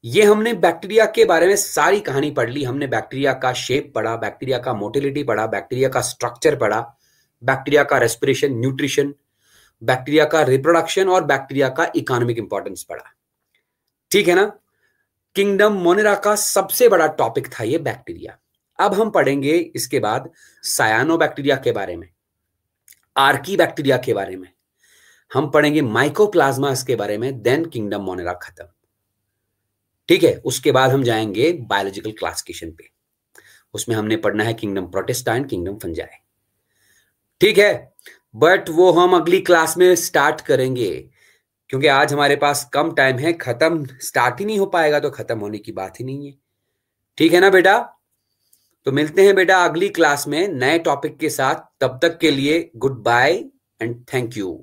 ये हमने बैक्टीरिया के बारे में सारी कहानी पढ़ ली हमने बैक्टीरिया का शेप पढ़ा बैक्टीरिया का मोटिलिटी पढ़ा बैक्टीरिया का स्ट्रक्चर पढ़ा बैक्टीरिया का रेस्पिरेशन न्यूट्रिशन बैक्टीरिया का रिप्रोडक्शन और बैक्टीरिया का इकोनॉमिक इंपॉर्टेंस पढ़ा ठीक है ना किंगडम मोनेरा का सबसे बड़ा टॉपिक था ये बैक्टीरिया अब हम पढ़ेंगे इसके बाद सायानो बैक्टीरिया के बारे में आर्की बैक्टीरिया के बारे में हम पढ़ेंगे माइकोप्लाज्मा इसके बारे में देन किंगडम मोनेरा खत्म ठीक है उसके बाद हम जाएंगे बायोलॉजिकल क्लासिफिकेशन पे उसमें हमने पढ़ना है किंगडम प्रोटेस्टाइन किंगडम फंजाई ठीक है बट वो हम अगली क्लास में स्टार्ट करेंगे क्योंकि आज हमारे पास कम टाइम है खत्म स्टार्ट ही नहीं हो पाएगा तो खत्म होने की बात ही नहीं है ठीक है ना बेटा तो मिलते हैं बेटा अगली क्लास में नए टॉपिक के साथ तब तक के लिए good bye and thank you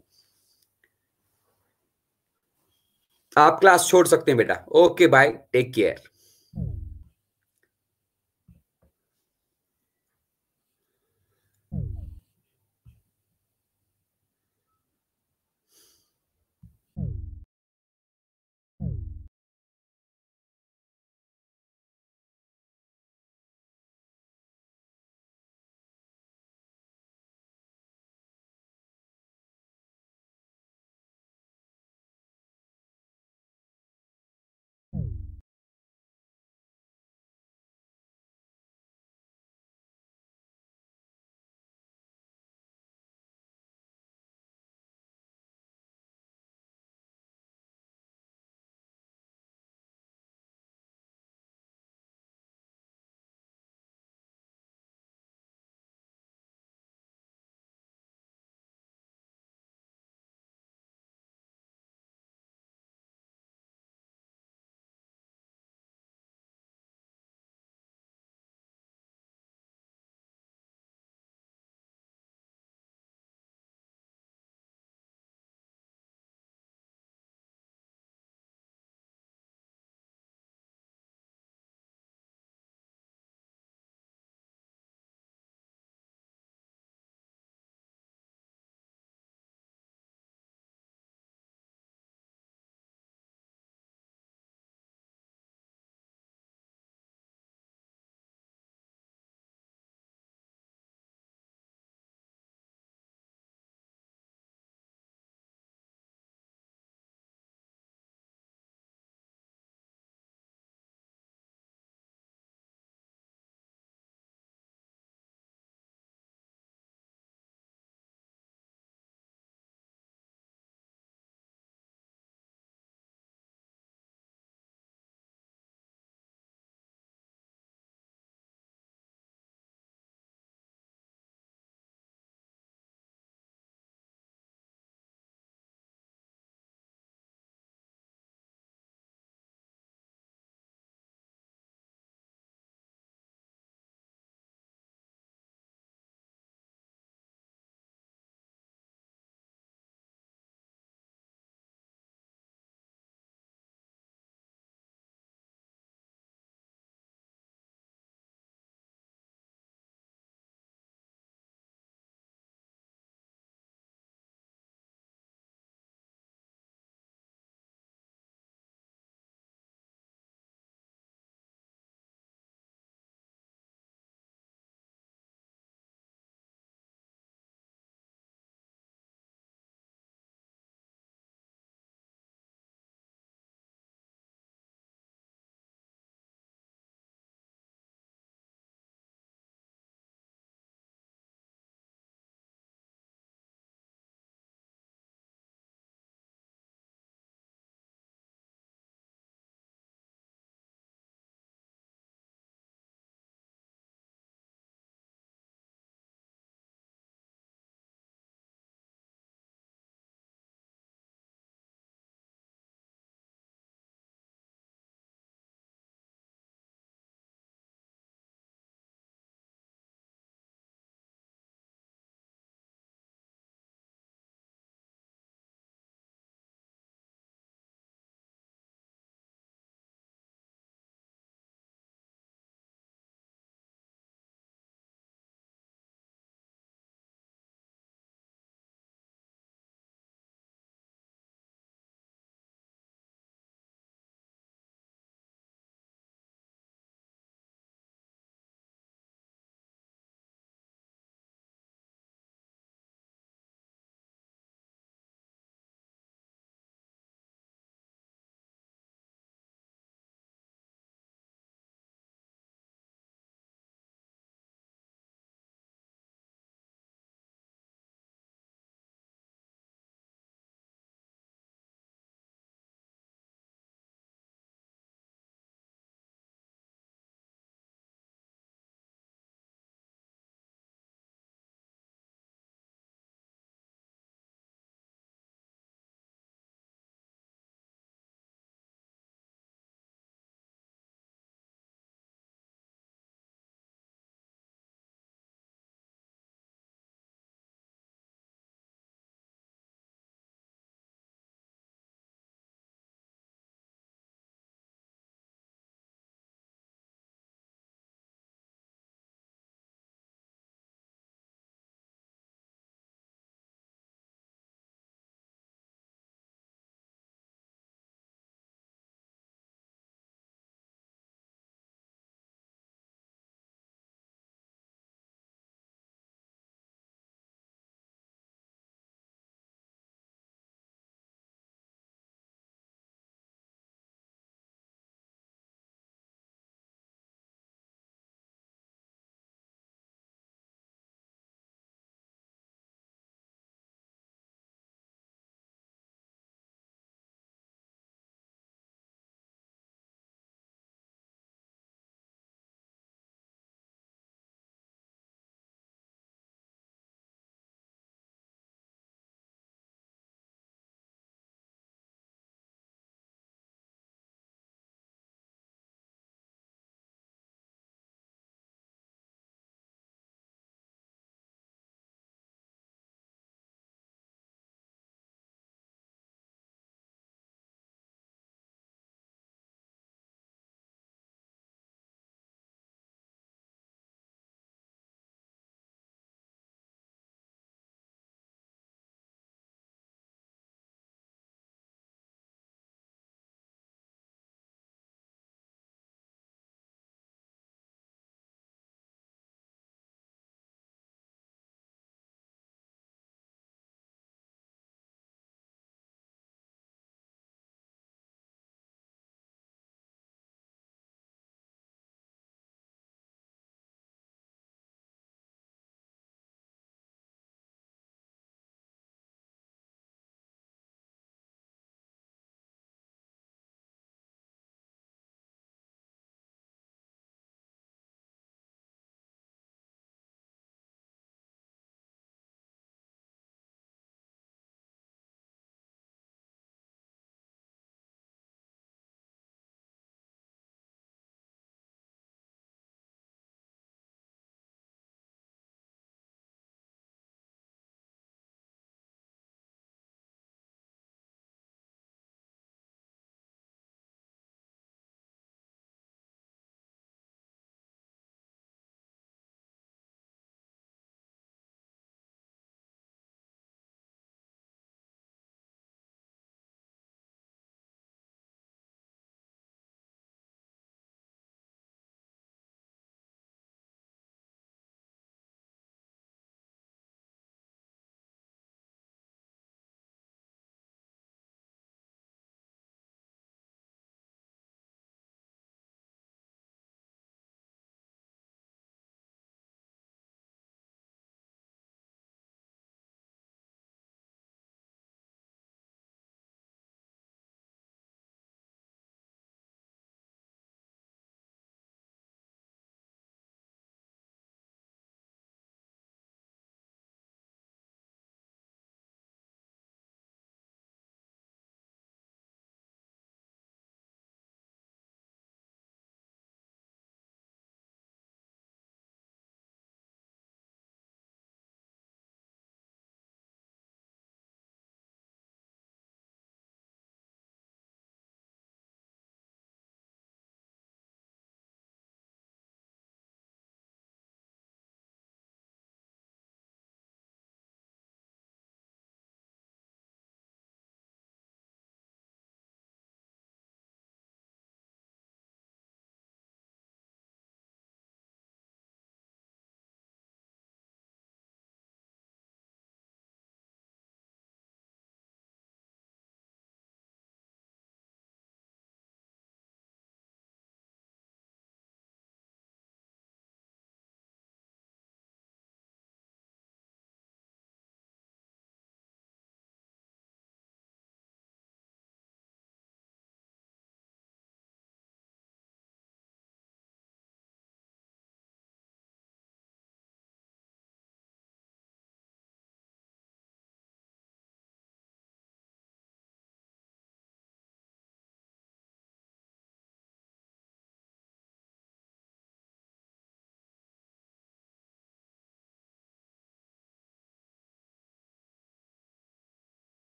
आप क्लास छोड़ सकते हैं बेटा ओके बाय टेक केयर